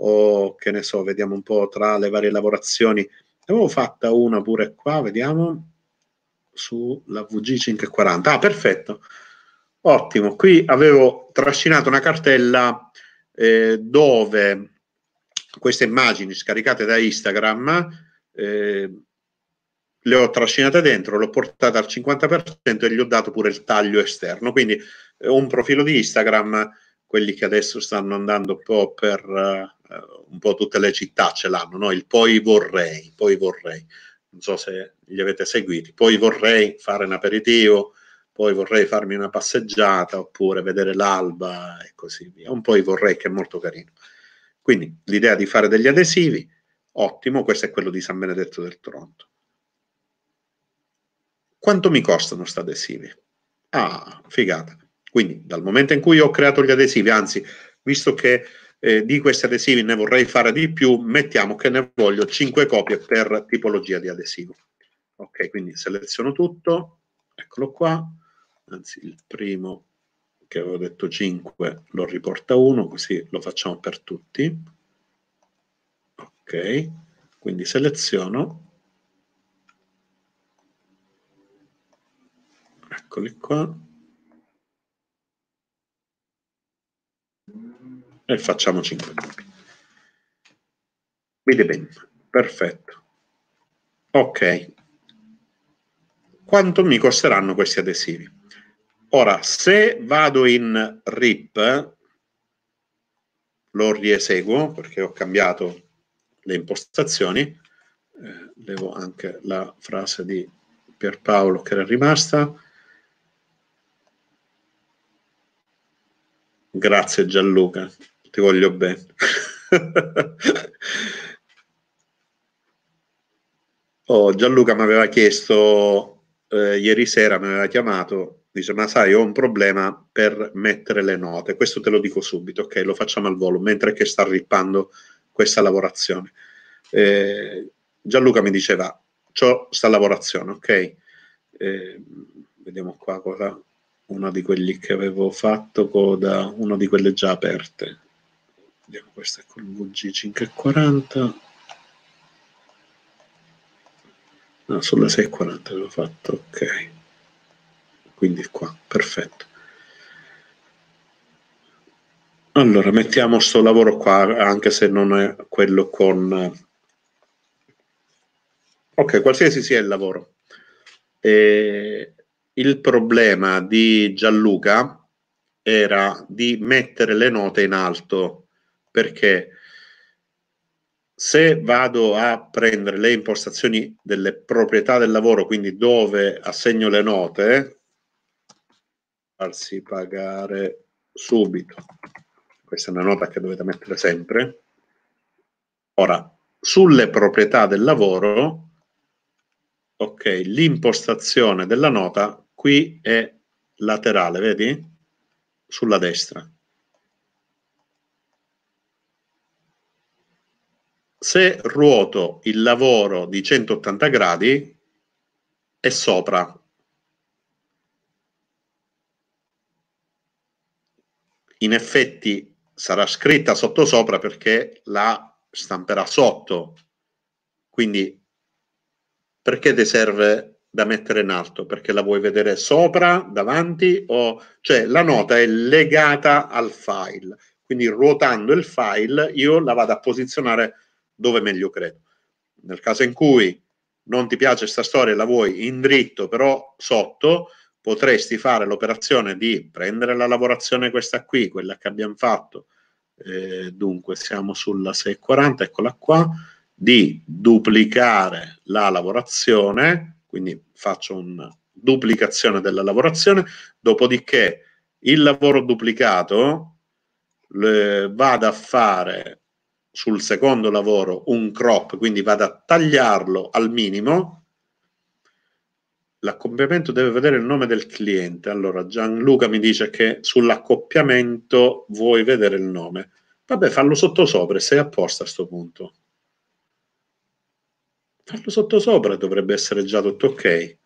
o che ne so, vediamo un po' tra le varie lavorazioni. Ne avevo fatta una pure qua, vediamo, sulla VG540. Ah, perfetto Ottimo, qui avevo trascinato una cartella eh, dove queste immagini scaricate da Instagram eh, le ho trascinate dentro, l'ho portata al 50% e gli ho dato pure il taglio esterno. Quindi eh, un profilo di Instagram, quelli che adesso stanno andando un po' per uh, un po' tutte le città ce l'hanno, no? il poi vorrei, poi vorrei. Non so se li avete seguiti. Poi vorrei fare un aperitivo, poi vorrei farmi una passeggiata oppure vedere l'alba e così via. Un poi vorrei che è molto carino. Quindi l'idea di fare degli adesivi, ottimo, questo è quello di San Benedetto del Tronto. Quanto mi costano questi adesivi? Ah, figata. Quindi dal momento in cui ho creato gli adesivi, anzi, visto che eh, di questi adesivi ne vorrei fare di più, mettiamo che ne voglio 5 copie per tipologia di adesivo. Ok, quindi seleziono tutto, eccolo qua, anzi il primo che avevo detto 5 lo riporta 1 così lo facciamo per tutti ok quindi seleziono eccoli qua e facciamo 5 gruppi vede bene perfetto ok quanto mi costeranno questi adesivi Ora, se vado in RIP, lo rieseguo perché ho cambiato le impostazioni, eh, levo anche la frase di Pierpaolo che era rimasta. Grazie Gianluca, ti voglio bene. oh, Gianluca mi aveva chiesto, eh, ieri sera mi aveva chiamato dice ma sai ho un problema per mettere le note, questo te lo dico subito, ok lo facciamo al volo, mentre che sta rippando questa lavorazione. Eh, Gianluca mi diceva, ho sta lavorazione, ok? Eh, vediamo qua cosa, uno di quelli che avevo fatto, coda, una di quelle già aperte. Vediamo questa con VG540. No, ah, sulla 640 l'ho fatto, ok quindi qua, perfetto. Allora, mettiamo sto lavoro qua, anche se non è quello con... Ok, qualsiasi sia il lavoro. E il problema di Gianluca era di mettere le note in alto, perché se vado a prendere le impostazioni delle proprietà del lavoro, quindi dove assegno le note, farsi pagare subito. Questa è una nota che dovete mettere sempre. Ora, sulle proprietà del lavoro, ok, l'impostazione della nota qui è laterale, vedi? Sulla destra. Se ruoto il lavoro di 180 gradi, è sopra in effetti sarà scritta sotto sopra perché la stamperà sotto. Quindi perché ti serve da mettere in alto? Perché la vuoi vedere sopra, davanti o cioè la nota è legata al file. Quindi ruotando il file io la vado a posizionare dove meglio credo. Nel caso in cui non ti piace questa storia e la vuoi in dritto però sotto, potresti fare l'operazione di prendere la lavorazione questa qui, quella che abbiamo fatto, eh, dunque siamo sulla 640, eccola qua, di duplicare la lavorazione, quindi faccio una duplicazione della lavorazione, dopodiché il lavoro duplicato le, vado a fare sul secondo lavoro un crop, quindi vado a tagliarlo al minimo, l'accoppiamento deve vedere il nome del cliente. Allora Gianluca mi dice che sull'accoppiamento vuoi vedere il nome. Vabbè, fallo sotto sottosopra, sei apposta a questo punto. Fallo sotto sopra, dovrebbe essere già tutto ok.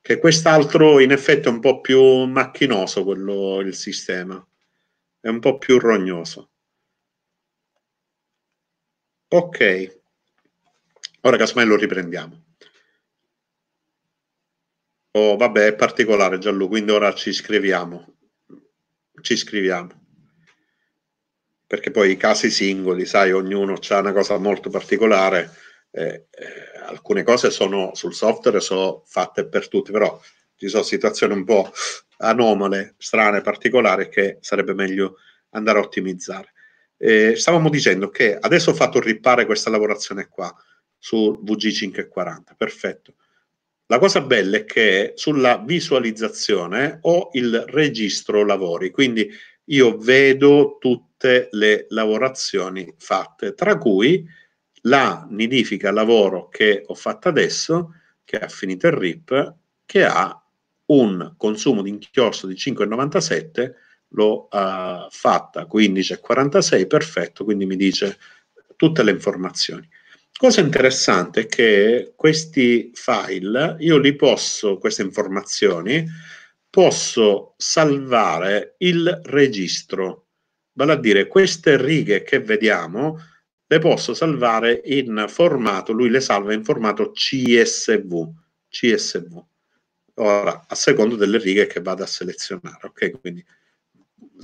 Che quest'altro in effetti è un po' più macchinoso quello, il sistema. È un po' più rognoso. Ok. Ora casomai lo riprendiamo. Oh, vabbè, è particolare Gianlu, quindi ora ci scriviamo. Ci scriviamo. Perché poi i casi singoli, sai, ognuno ha una cosa molto particolare. Eh, eh, alcune cose sono sul software, sono fatte per tutti, però ci sono situazioni un po' anomale, strane, particolari che sarebbe meglio andare a ottimizzare. Eh, stavamo dicendo che adesso ho fatto ripare questa lavorazione qua su VG540, perfetto la cosa bella è che sulla visualizzazione ho il registro lavori, quindi io vedo tutte le lavorazioni fatte, tra cui la nidifica lavoro che ho fatto adesso, che ha finito il RIP, che ha un consumo di inchiostro di 5,97, l'ho uh, fatta 15,46, perfetto, quindi mi dice tutte le informazioni cosa interessante è che questi file, io li posso, queste informazioni, posso salvare il registro. Vale a dire, queste righe che vediamo le posso salvare in formato, lui le salva in formato CSV. CSV. Ora, a secondo delle righe che vado a selezionare, ok? Quindi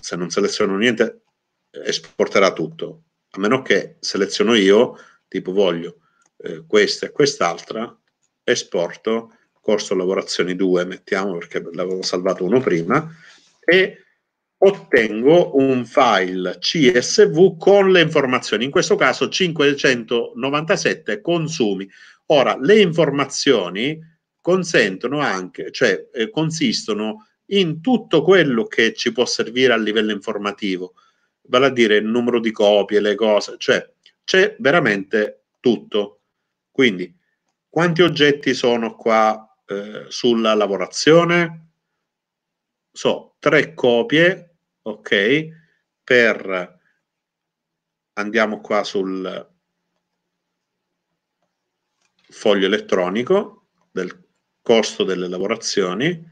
se non seleziono niente, esporterà tutto. A meno che seleziono io tipo voglio eh, questa e quest'altra, esporto, corso lavorazioni 2, mettiamo perché l'avevo salvato uno prima, e ottengo un file CSV con le informazioni, in questo caso 597 consumi. Ora, le informazioni consentono anche, cioè eh, consistono in tutto quello che ci può servire a livello informativo, vale a dire il numero di copie, le cose, cioè c'è veramente tutto. Quindi quanti oggetti sono qua eh, sulla lavorazione? So, tre copie, ok, per andiamo qua sul foglio elettronico del costo delle lavorazioni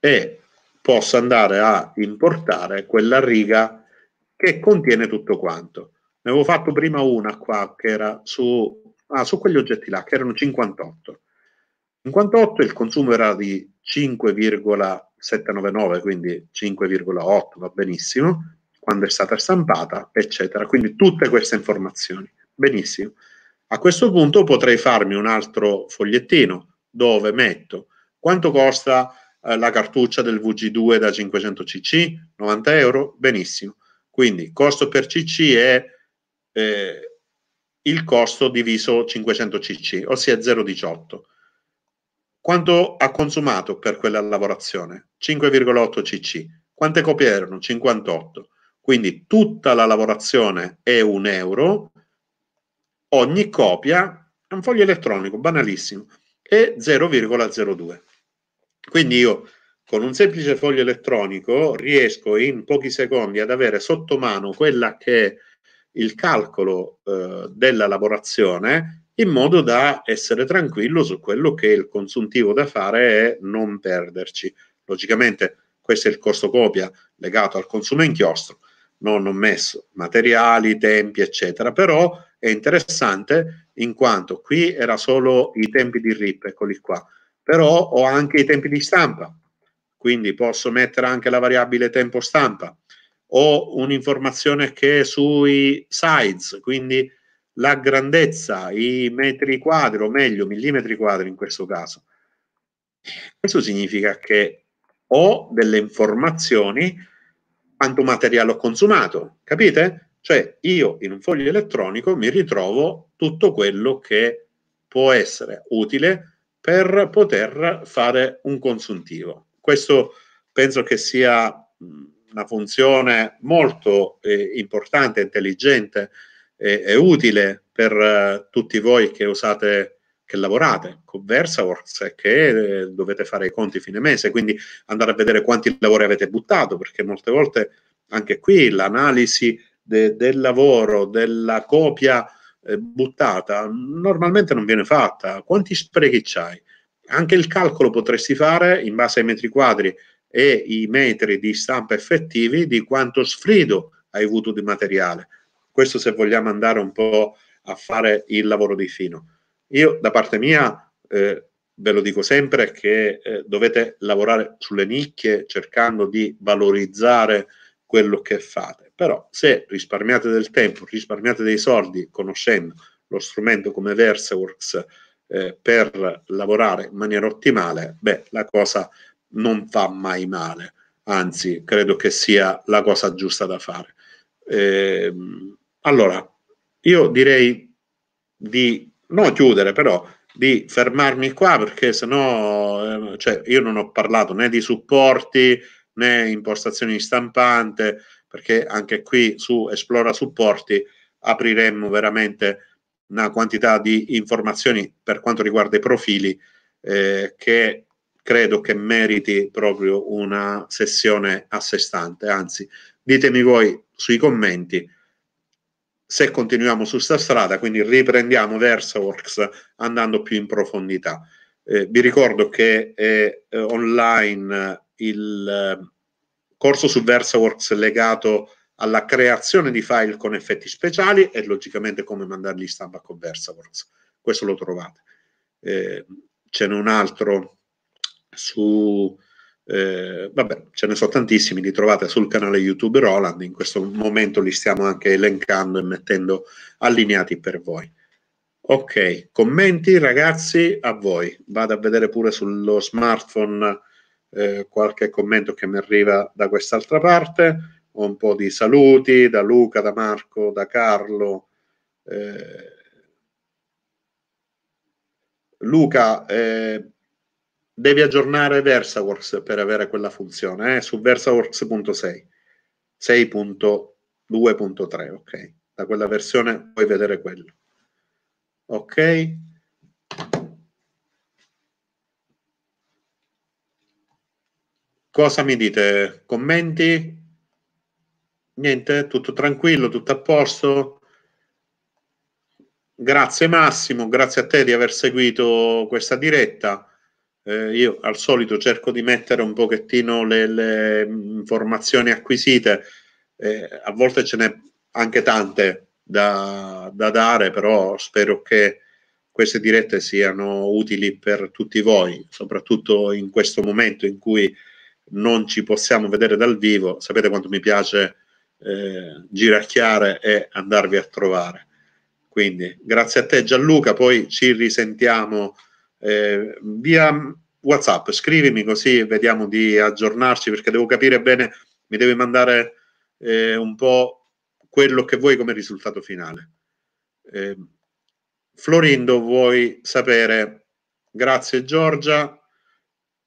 e posso andare a importare quella riga che contiene tutto quanto. Ne avevo fatto prima una qua che era su, ah, su quegli oggetti là, che erano 58. 58 il consumo era di 5,799, quindi 5,8 va benissimo, quando è stata stampata, eccetera. Quindi tutte queste informazioni. Benissimo. A questo punto potrei farmi un altro fogliettino dove metto quanto costa eh, la cartuccia del VG2 da 500 cc, 90 euro, benissimo. Quindi costo per cc è eh, il costo diviso 500 cc, ossia 0,18. Quanto ha consumato per quella lavorazione? 5,8 cc. Quante copie erano? 58. Quindi tutta la lavorazione è un euro, ogni copia è un foglio elettronico, banalissimo, è 0,02. Quindi io con un semplice foglio elettronico riesco in pochi secondi ad avere sotto mano quella che è il calcolo eh, della lavorazione in modo da essere tranquillo su quello che il consuntivo da fare è non perderci. Logicamente questo è il costo copia legato al consumo inchiostro, non ho messo materiali, tempi, eccetera, però è interessante in quanto qui era solo i tempi di RIP, eccoli qua, però ho anche i tempi di stampa, quindi posso mettere anche la variabile tempo stampa, ho un'informazione che è sui size, quindi la grandezza, i metri quadri, o meglio millimetri quadri in questo caso. Questo significa che ho delle informazioni quanto materiale ho consumato, capite? Cioè io in un foglio elettronico mi ritrovo tutto quello che può essere utile per poter fare un consuntivo. Questo penso che sia una funzione molto eh, importante, intelligente e, eh, e utile per eh, tutti voi che usate, che lavorate con VersaWorks e che eh, dovete fare i conti fine mese, quindi andare a vedere quanti lavori avete buttato, perché molte volte anche qui l'analisi de, del lavoro, della copia eh, buttata, normalmente non viene fatta. Quanti sprechi c'hai? Anche il calcolo potresti fare in base ai metri quadri e i metri di stampa effettivi di quanto sfrido hai avuto di materiale. Questo se vogliamo andare un po' a fare il lavoro di fino. Io da parte mia eh, ve lo dico sempre che eh, dovete lavorare sulle nicchie cercando di valorizzare quello che fate, però se risparmiate del tempo, risparmiate dei soldi conoscendo lo strumento come Versaworks eh, per lavorare in maniera ottimale, beh, la cosa è non fa mai male, anzi credo che sia la cosa giusta da fare. Eh, allora, io direi di non chiudere, però di fermarmi qua perché sennò ehm, cioè, io non ho parlato né di supporti né impostazioni di stampante, perché anche qui su Esplora Supporti apriremmo veramente una quantità di informazioni per quanto riguarda i profili eh, che credo che meriti proprio una sessione a sé stante. Anzi, ditemi voi sui commenti se continuiamo su sta strada, quindi riprendiamo VersaWorks andando più in profondità. Eh, vi ricordo che è eh, online eh, il eh, corso su VersaWorks legato alla creazione di file con effetti speciali e logicamente come mandarli in stampa con VersaWorks. Questo lo trovate. Eh, ce n'è un altro su... Eh, vabbè, ce ne sono tantissimi, li trovate sul canale YouTube Roland, in questo momento li stiamo anche elencando e mettendo allineati per voi. Ok, commenti ragazzi a voi. Vado a vedere pure sullo smartphone eh, qualche commento che mi arriva da quest'altra parte. Ho un po' di saluti da Luca, da Marco, da Carlo. Eh... Luca, eh, devi aggiornare VersaWorks per avere quella funzione, eh? su VersaWorks.6, 6.2.3, ok? Da quella versione puoi vedere quello. Ok? Cosa mi dite? Commenti? Niente? Tutto tranquillo? Tutto a posto? Grazie Massimo, grazie a te di aver seguito questa diretta eh, io al solito cerco di mettere un pochettino le, le informazioni acquisite, eh, a volte ce n'è anche tante da, da, dare, però spero che queste dirette siano utili per tutti voi, soprattutto in questo momento in cui non ci possiamo vedere dal vivo. Sapete quanto mi piace eh, giracchiare e andarvi a trovare. Quindi grazie a te Gianluca, poi ci risentiamo eh, via WhatsApp, scrivimi così vediamo di aggiornarci perché devo capire bene, mi devi mandare eh, un po' quello che vuoi come risultato finale. Eh, Florindo vuoi sapere, grazie Giorgia,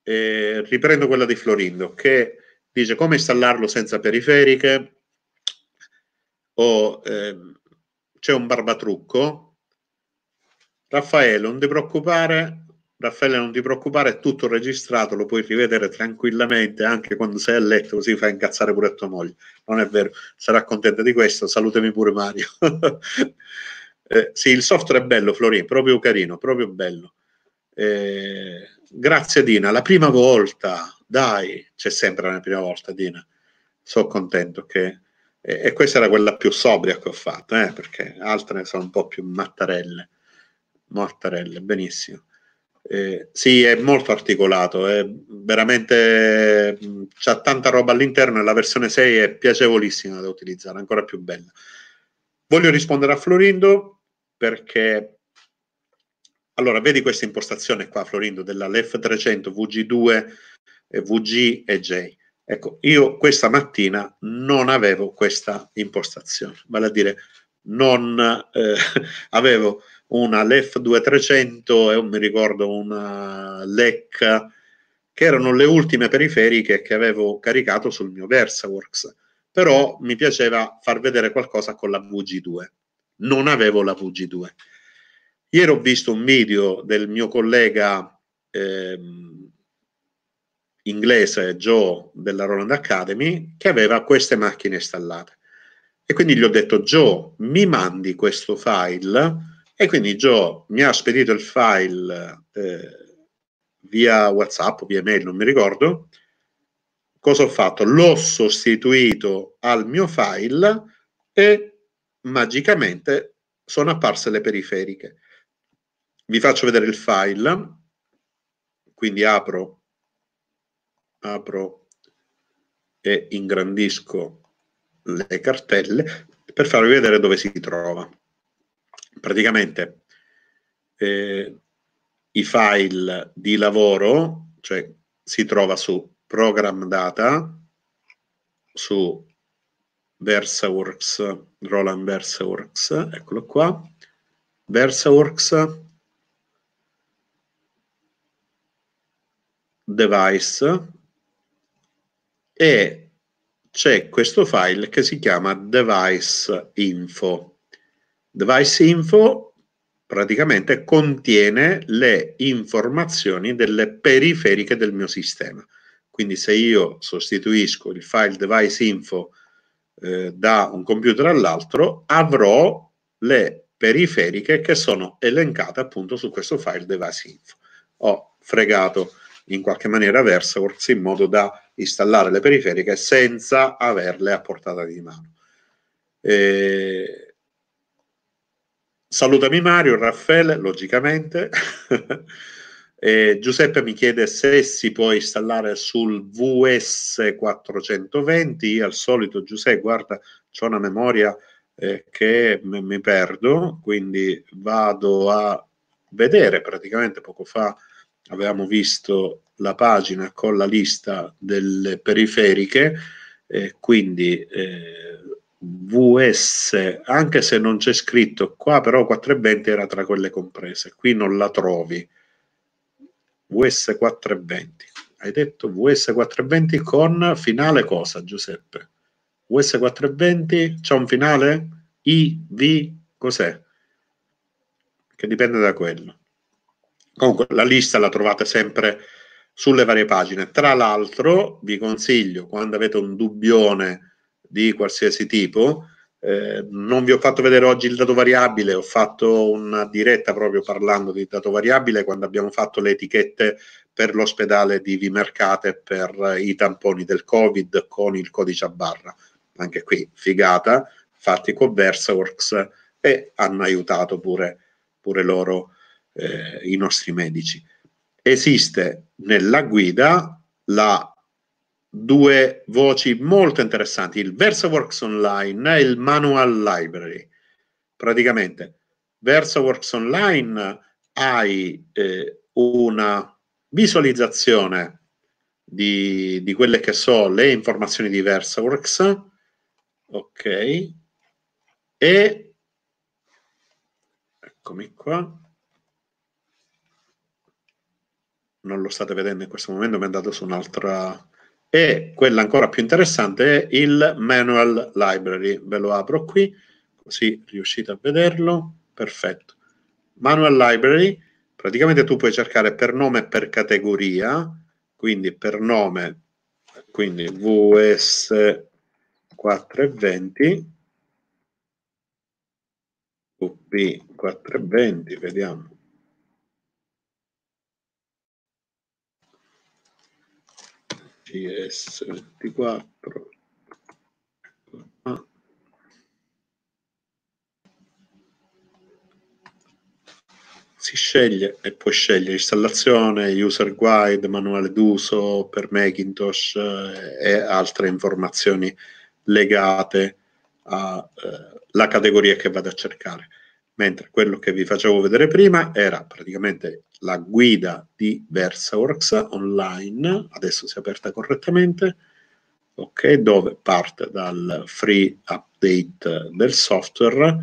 eh, riprendo quella di Florindo che dice come installarlo senza periferiche o oh, eh, c'è un barbatrucco Raffaele, non ti preoccupare, Raffaele, non ti preoccupare, è tutto registrato, lo puoi rivedere tranquillamente anche quando sei a letto, così fai incazzare pure tua moglie. Non è vero, sarà contenta di questo. Salutami pure Mario. eh, sì, il software è bello, Florin, proprio carino, proprio bello. Eh, grazie Dina, la prima volta, dai, c'è sempre la prima volta Dina. Sono contento che... E, e questa era quella più sobria che ho fatto, eh, perché altre sono un po' più mattarelle. Mattarelle, benissimo. Eh, sì, è molto articolato, è veramente c'ha tanta roba all'interno e la versione 6 è piacevolissima da utilizzare, ancora più bella. Voglio rispondere a Florindo perché allora vedi questa impostazione qua Florindo della LEF 300 VG2 VG e J. Ecco, io questa mattina non avevo questa impostazione, vale a dire non eh, avevo una LEF 2300 e non mi ricordo una LEC che erano le ultime periferiche che avevo caricato sul mio VersaWorks però mi piaceva far vedere qualcosa con la VG2 non avevo la VG2 ieri ho visto un video del mio collega ehm, inglese Joe della Roland Academy che aveva queste macchine installate e quindi gli ho detto Joe mi mandi questo file e quindi Joe mi ha spedito il file eh, via WhatsApp via mail, non mi ricordo. Cosa ho fatto? L'ho sostituito al mio file e magicamente sono apparse le periferiche. Vi faccio vedere il file, quindi apro, apro e ingrandisco le cartelle per farvi vedere dove si trova praticamente eh, i file di lavoro, cioè si trova su program data, su VersaWorks, Roland VersaWorks, eccolo qua, VersaWorks, device e c'è questo file che si chiama device info Device info praticamente contiene le informazioni delle periferiche del mio sistema. Quindi se io sostituisco il file device info eh, da un computer all'altro, avrò le periferiche che sono elencate appunto su questo file device info. Ho fregato in qualche maniera VersaWorks in modo da installare le periferiche senza averle a portata di mano. E eh, Salutami Mario, Raffaele, logicamente. Eh, Giuseppe mi chiede se si può installare sul VS420. Io al solito, Giuseppe, guarda, ho una memoria eh, che m- mi perdo, quindi vado a vedere. Praticamente poco fa avevamo visto la pagina con la lista delle periferiche, eh, quindi VS, anche se non c'è scritto qua, però 420 era tra quelle comprese, qui non la trovi. VS 420. Hai detto VS 420 con finale cosa, Giuseppe? VS 420 c'è un finale? I, V, cos'è? Che dipende da quello. Comunque la lista la trovate sempre sulle varie pagine. Tra l'altro vi consiglio, quando avete un dubbione, di qualsiasi tipo. Eh, non vi ho fatto vedere oggi il dato variabile, ho fatto una diretta proprio parlando di dato variabile quando abbiamo fatto le etichette per l'ospedale di Vimercate per i tamponi del Covid con il codice a barra. Anche qui figata, fatti con Versaworks e hanno aiutato pure, pure loro eh, i nostri medici. Esiste nella guida la due voci molto interessanti, il VersaWorks Online e il Manual Library. Praticamente, VersaWorks Online hai eh, una visualizzazione di, di, quelle che so le informazioni di VersaWorks, ok, e eccomi qua. Non lo state vedendo in questo momento, mi è andato su un'altra e quella ancora più interessante è il manual library. Ve lo apro qui, così riuscite a vederlo. Perfetto. Manual library, praticamente tu puoi cercare per nome e per categoria, quindi per nome, quindi VS 420, UP 420, vediamo. JS24. Ah. Si sceglie e poi sceglie installazione, user guide, manuale d'uso per Macintosh eh, e altre informazioni legate alla eh, categoria che vado a cercare mentre quello che vi facevo vedere prima era praticamente la guida di VersaWorks online, adesso si è aperta correttamente, ok, dove parte dal free update del software,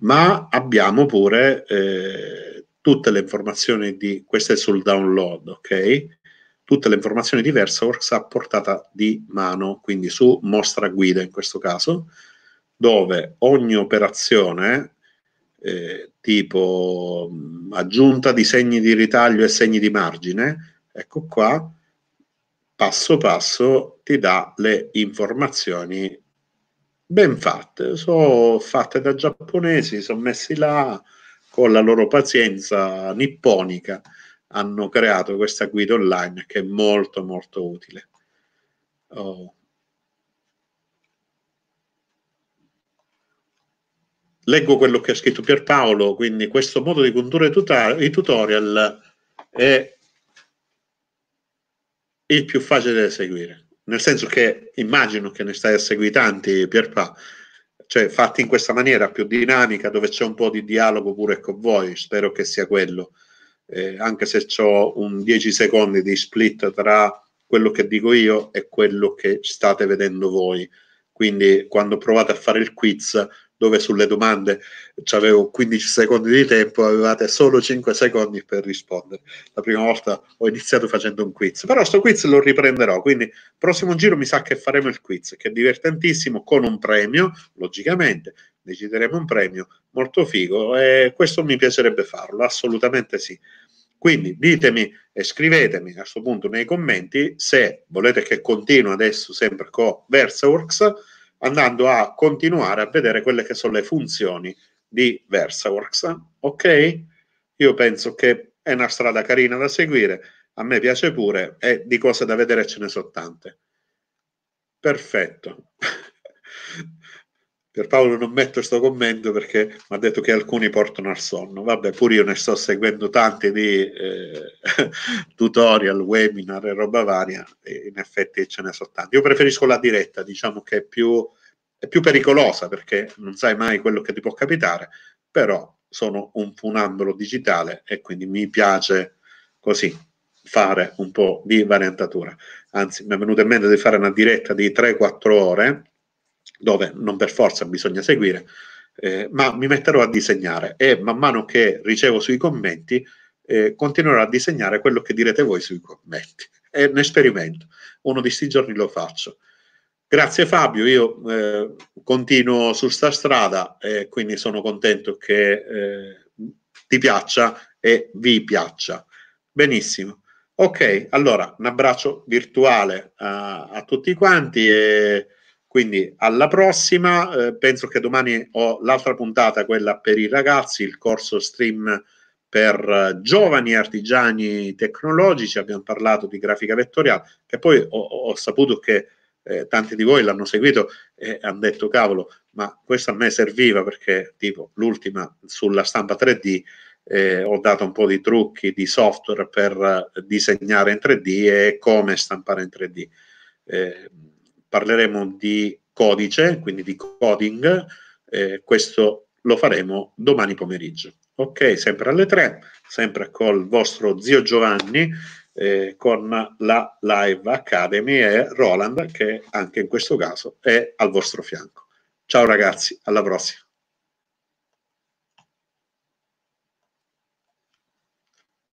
ma abbiamo pure eh, tutte le informazioni di, è sul download, ok? Tutte le informazioni di VersaWorks a portata di mano, quindi su mostra guida in questo caso, dove ogni operazione eh, tipo mm, aggiunta di segni di ritaglio e segni di margine, ecco qua, passo passo ti dà le informazioni ben fatte, sono fatte da giapponesi, sono messi là con la loro pazienza nipponica, hanno creato questa guida online che è molto molto utile. Oh. leggo quello che ha scritto Pierpaolo, quindi questo modo di condurre i tutorial è il più facile da seguire. Nel senso che immagino che ne stai a seguire tanti, Pierpaolo, cioè fatti in questa maniera più dinamica, dove c'è un po' di dialogo pure con voi, spero che sia quello. Eh, anche se ho un 10 secondi di split tra quello che dico io e quello che state vedendo voi. Quindi quando provate a fare il quiz dove sulle domande avevo 15 secondi di tempo, avevate solo 5 secondi per rispondere. La prima volta ho iniziato facendo un quiz, però sto quiz lo riprenderò, quindi prossimo giro mi sa che faremo il quiz, che è divertentissimo, con un premio, logicamente, decideremo un premio molto figo e questo mi piacerebbe farlo, assolutamente sì. Quindi ditemi e scrivetemi a questo punto nei commenti se volete che continui adesso sempre con VersaWorks andando a continuare a vedere quelle che sono le funzioni di VersaWorks. Ok? Io penso che è una strada carina da seguire, a me piace pure e di cose da vedere ce ne sono tante. Perfetto. Paolo non metto questo commento perché mi ha detto che alcuni portano al sonno. Vabbè, pure io ne sto seguendo tanti di eh, tutorial, webinar e roba varia, e in effetti ce ne sono tanti. Io preferisco la diretta, diciamo che è più, è più pericolosa perché non sai mai quello che ti può capitare, però sono un funambolo digitale e quindi mi piace così fare un po' di variantatura. Anzi, mi è venuto in mente di fare una diretta di 3-4 ore dove non per forza bisogna seguire, eh, ma mi metterò a disegnare e man mano che ricevo sui commenti eh, continuerò a disegnare quello che direte voi sui commenti. È un esperimento, uno di questi giorni lo faccio. Grazie Fabio, io eh, continuo su sta strada e quindi sono contento che eh, ti piaccia e vi piaccia. Benissimo. Ok, allora un abbraccio virtuale a, a tutti quanti e quindi alla prossima, eh, penso che domani ho l'altra puntata, quella per i ragazzi, il corso stream per eh, giovani artigiani tecnologici, abbiamo parlato di grafica vettoriale, che poi ho, ho saputo che eh, tanti di voi l'hanno seguito e hanno detto cavolo, ma questa a me serviva perché tipo l'ultima sulla stampa 3D eh, ho dato un po' di trucchi di software per eh, disegnare in 3D e come stampare in 3D. Eh, parleremo di codice, quindi di coding, eh, questo lo faremo domani pomeriggio. Ok, sempre alle 3, sempre col vostro zio Giovanni eh, con la Live Academy e Roland che anche in questo caso è al vostro fianco. Ciao ragazzi, alla prossima.